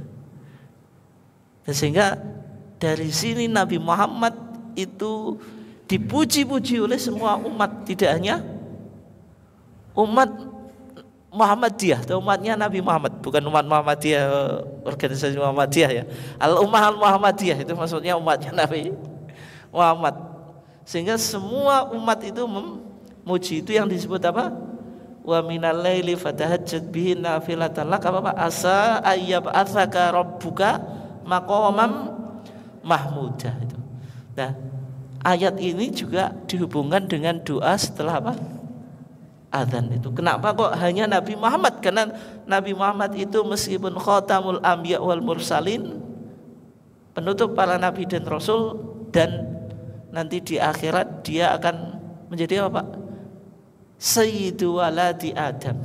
Dan sehingga dari sini Nabi Muhammad itu dipuji-puji oleh semua umat, tidak hanya umat Muhammadiyah itu umatnya Nabi Muhammad bukan umat Muhammadiyah eh, organisasi Muhammadiyah ya al ummah al Muhammadiyah itu maksudnya umatnya Nabi Muhammad sehingga semua umat itu memuji itu yang disebut apa wa minal laili fatahajjat bihi nafilatan lak apa apa asa ayyab athaka rabbuka maqamam mahmudah itu nah ayat ini juga dihubungkan dengan doa setelah apa azan itu. Kenapa kok hanya Nabi Muhammad? Karena Nabi Muhammad itu meskipun khotamul ambiya wal mursalin penutup para nabi dan rasul dan nanti di akhirat dia akan menjadi apa Pak? Sayyidu waladi Adam,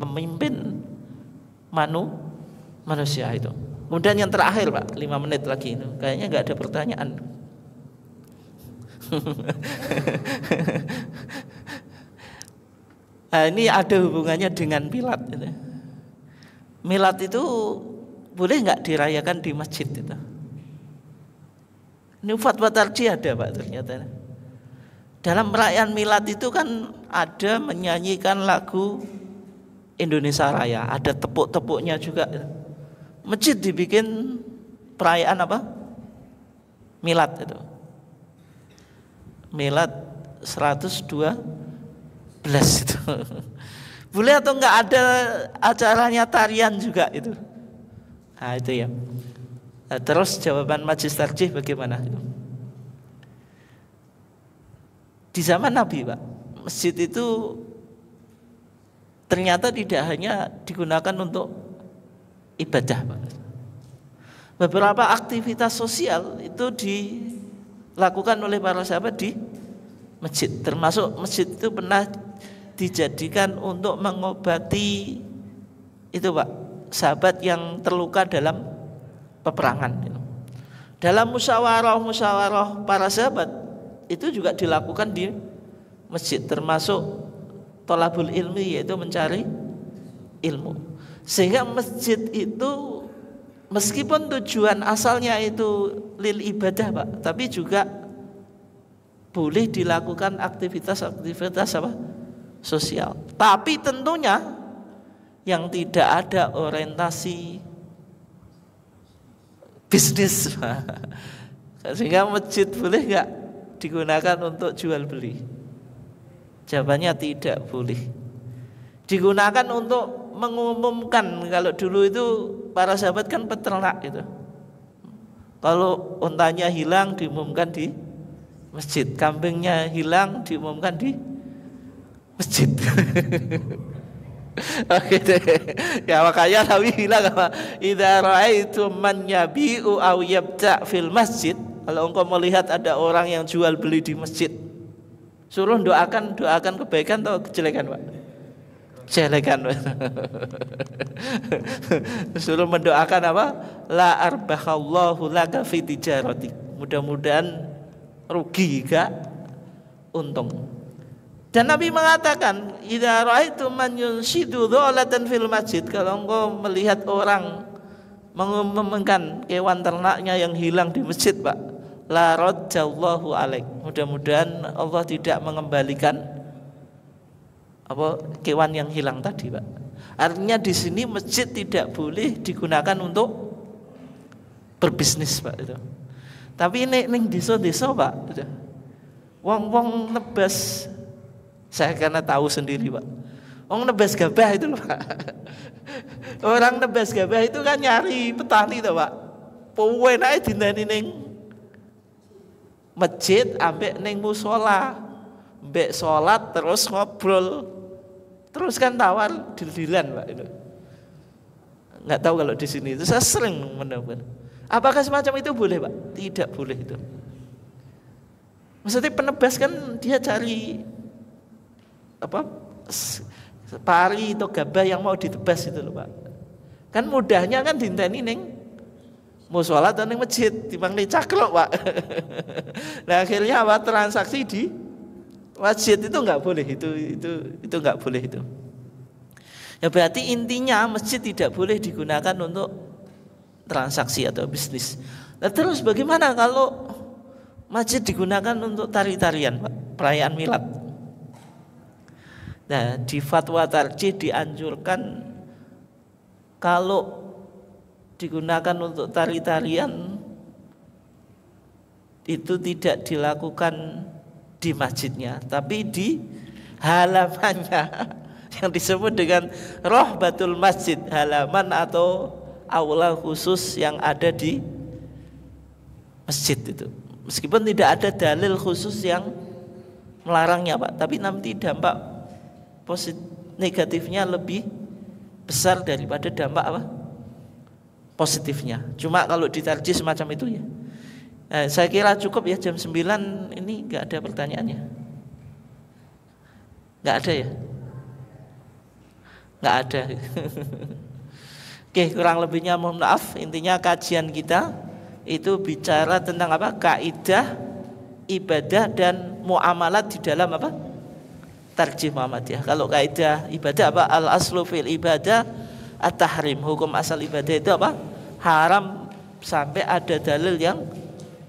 pemimpin manu manusia itu. Kemudian yang terakhir Pak, lima menit lagi itu. Kayaknya nggak ada pertanyaan. Nah, ini ada hubungannya dengan milad Gitu. milad itu boleh nggak dirayakan di masjid itu? Ini fatwa tarji ada pak ternyata. Dalam perayaan milad itu kan ada menyanyikan lagu Indonesia Raya, ada tepuk-tepuknya juga. Masjid dibikin perayaan apa? milad itu. milad 102 itu. Boleh atau enggak ada acaranya tarian juga itu. Nah, itu ya. Nah, terus jawaban majelis tarjih bagaimana? Di zaman Nabi, Pak, masjid itu ternyata tidak hanya digunakan untuk ibadah, Pak. Beberapa aktivitas sosial itu dilakukan oleh para sahabat di masjid. Termasuk masjid itu pernah dijadikan untuk mengobati itu Pak sahabat yang terluka dalam peperangan dalam musyawarah musyawarah para sahabat itu juga dilakukan di masjid termasuk tolabul ilmi yaitu mencari ilmu sehingga masjid itu meskipun tujuan asalnya itu lil ibadah Pak tapi juga boleh dilakukan aktivitas-aktivitas apa sosial. Tapi tentunya yang tidak ada orientasi bisnis. Sehingga masjid boleh nggak digunakan untuk jual beli? Jawabannya tidak boleh. Digunakan untuk mengumumkan kalau dulu itu para sahabat kan peternak gitu. Kalau untanya hilang diumumkan di masjid, kambingnya hilang diumumkan di masjid. Oke deh. Ya makanya Nabi bilang apa? Idza raaitum man yabi'u aw yabta fil masjid, kalau engkau melihat ada orang yang jual beli di masjid, suruh doakan doakan kebaikan atau kejelekan, Pak? Kejelekan. Pak. suruh mendoakan apa? La arbahallahu laka fi tijarati. Mudah-mudahan rugi gak untung. Dan Nabi mengatakan, "Idza raaitu man yunsidu dholatan fil masjid." Kalau engkau melihat orang mengumumkan hewan ternaknya yang hilang di masjid, Pak. La radjallahu alaik. Mudah-mudahan Allah tidak mengembalikan apa hewan yang hilang tadi, Pak. Artinya di sini masjid tidak boleh digunakan untuk berbisnis, Pak itu. Tapi ini ning desa-desa, Pak. Wong-wong nebas saya karena tahu sendiri pak. Orang nebas gabah itu pak. Orang nebas gabah itu kan nyari petani tuh pak. Puen aja dindani neng masjid ambek neng musola, ambek sholat terus ngobrol, terus kan tawar dililan, pak itu. Nggak tahu kalau di sini itu saya sering menemukan. Apakah semacam itu boleh pak? Tidak boleh itu. Maksudnya penebas kan dia cari apa pari atau gabah yang mau ditebas itu loh pak kan mudahnya kan dinteni neng musola atau neng masjid timbang nih caklok pak nah akhirnya apa transaksi di masjid itu nggak boleh itu itu itu nggak boleh itu ya berarti intinya masjid tidak boleh digunakan untuk transaksi atau bisnis nah terus bagaimana kalau masjid digunakan untuk tari-tarian pak perayaan milad Nah, di fatwa tarjih dianjurkan kalau digunakan untuk tari-tarian itu tidak dilakukan di masjidnya, tapi di halamannya yang disebut dengan roh batul masjid halaman atau aula khusus yang ada di masjid itu. Meskipun tidak ada dalil khusus yang melarangnya, Pak, tapi nanti dampak positif negatifnya lebih besar daripada dampak apa positifnya cuma kalau ditarji semacam itu ya eh, saya kira cukup ya jam 9 ini nggak ada pertanyaannya nggak ada ya nggak ada oke kurang lebihnya mohon maaf intinya kajian kita itu bicara tentang apa kaidah ibadah dan muamalat di dalam apa tarjih Muhammadiyah. Kalau kaidah ibadah apa? Al aslu fil ibadah at-tahrim. Hukum asal ibadah itu apa? Haram sampai ada dalil yang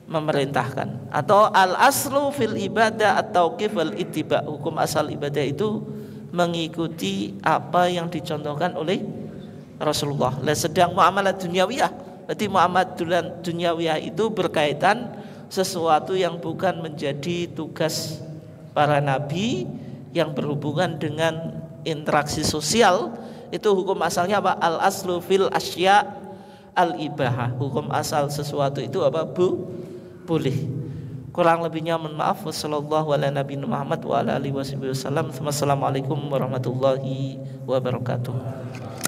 memerintahkan. Atau al aslu fil ibadah atau kifal ittiba. Hukum asal ibadah itu mengikuti apa yang dicontohkan oleh Rasulullah. Lah sedang muamalah duniawiyah, berarti muamalah duniawiyah itu berkaitan sesuatu yang bukan menjadi tugas para nabi yang berhubungan dengan interaksi sosial itu hukum asalnya apa al aslu fil asya al ibaha hukum asal sesuatu itu apa bu boleh kurang lebihnya mohon maaf wassalamualaikum ala nabi Muhammad warahmatullahi wabarakatuh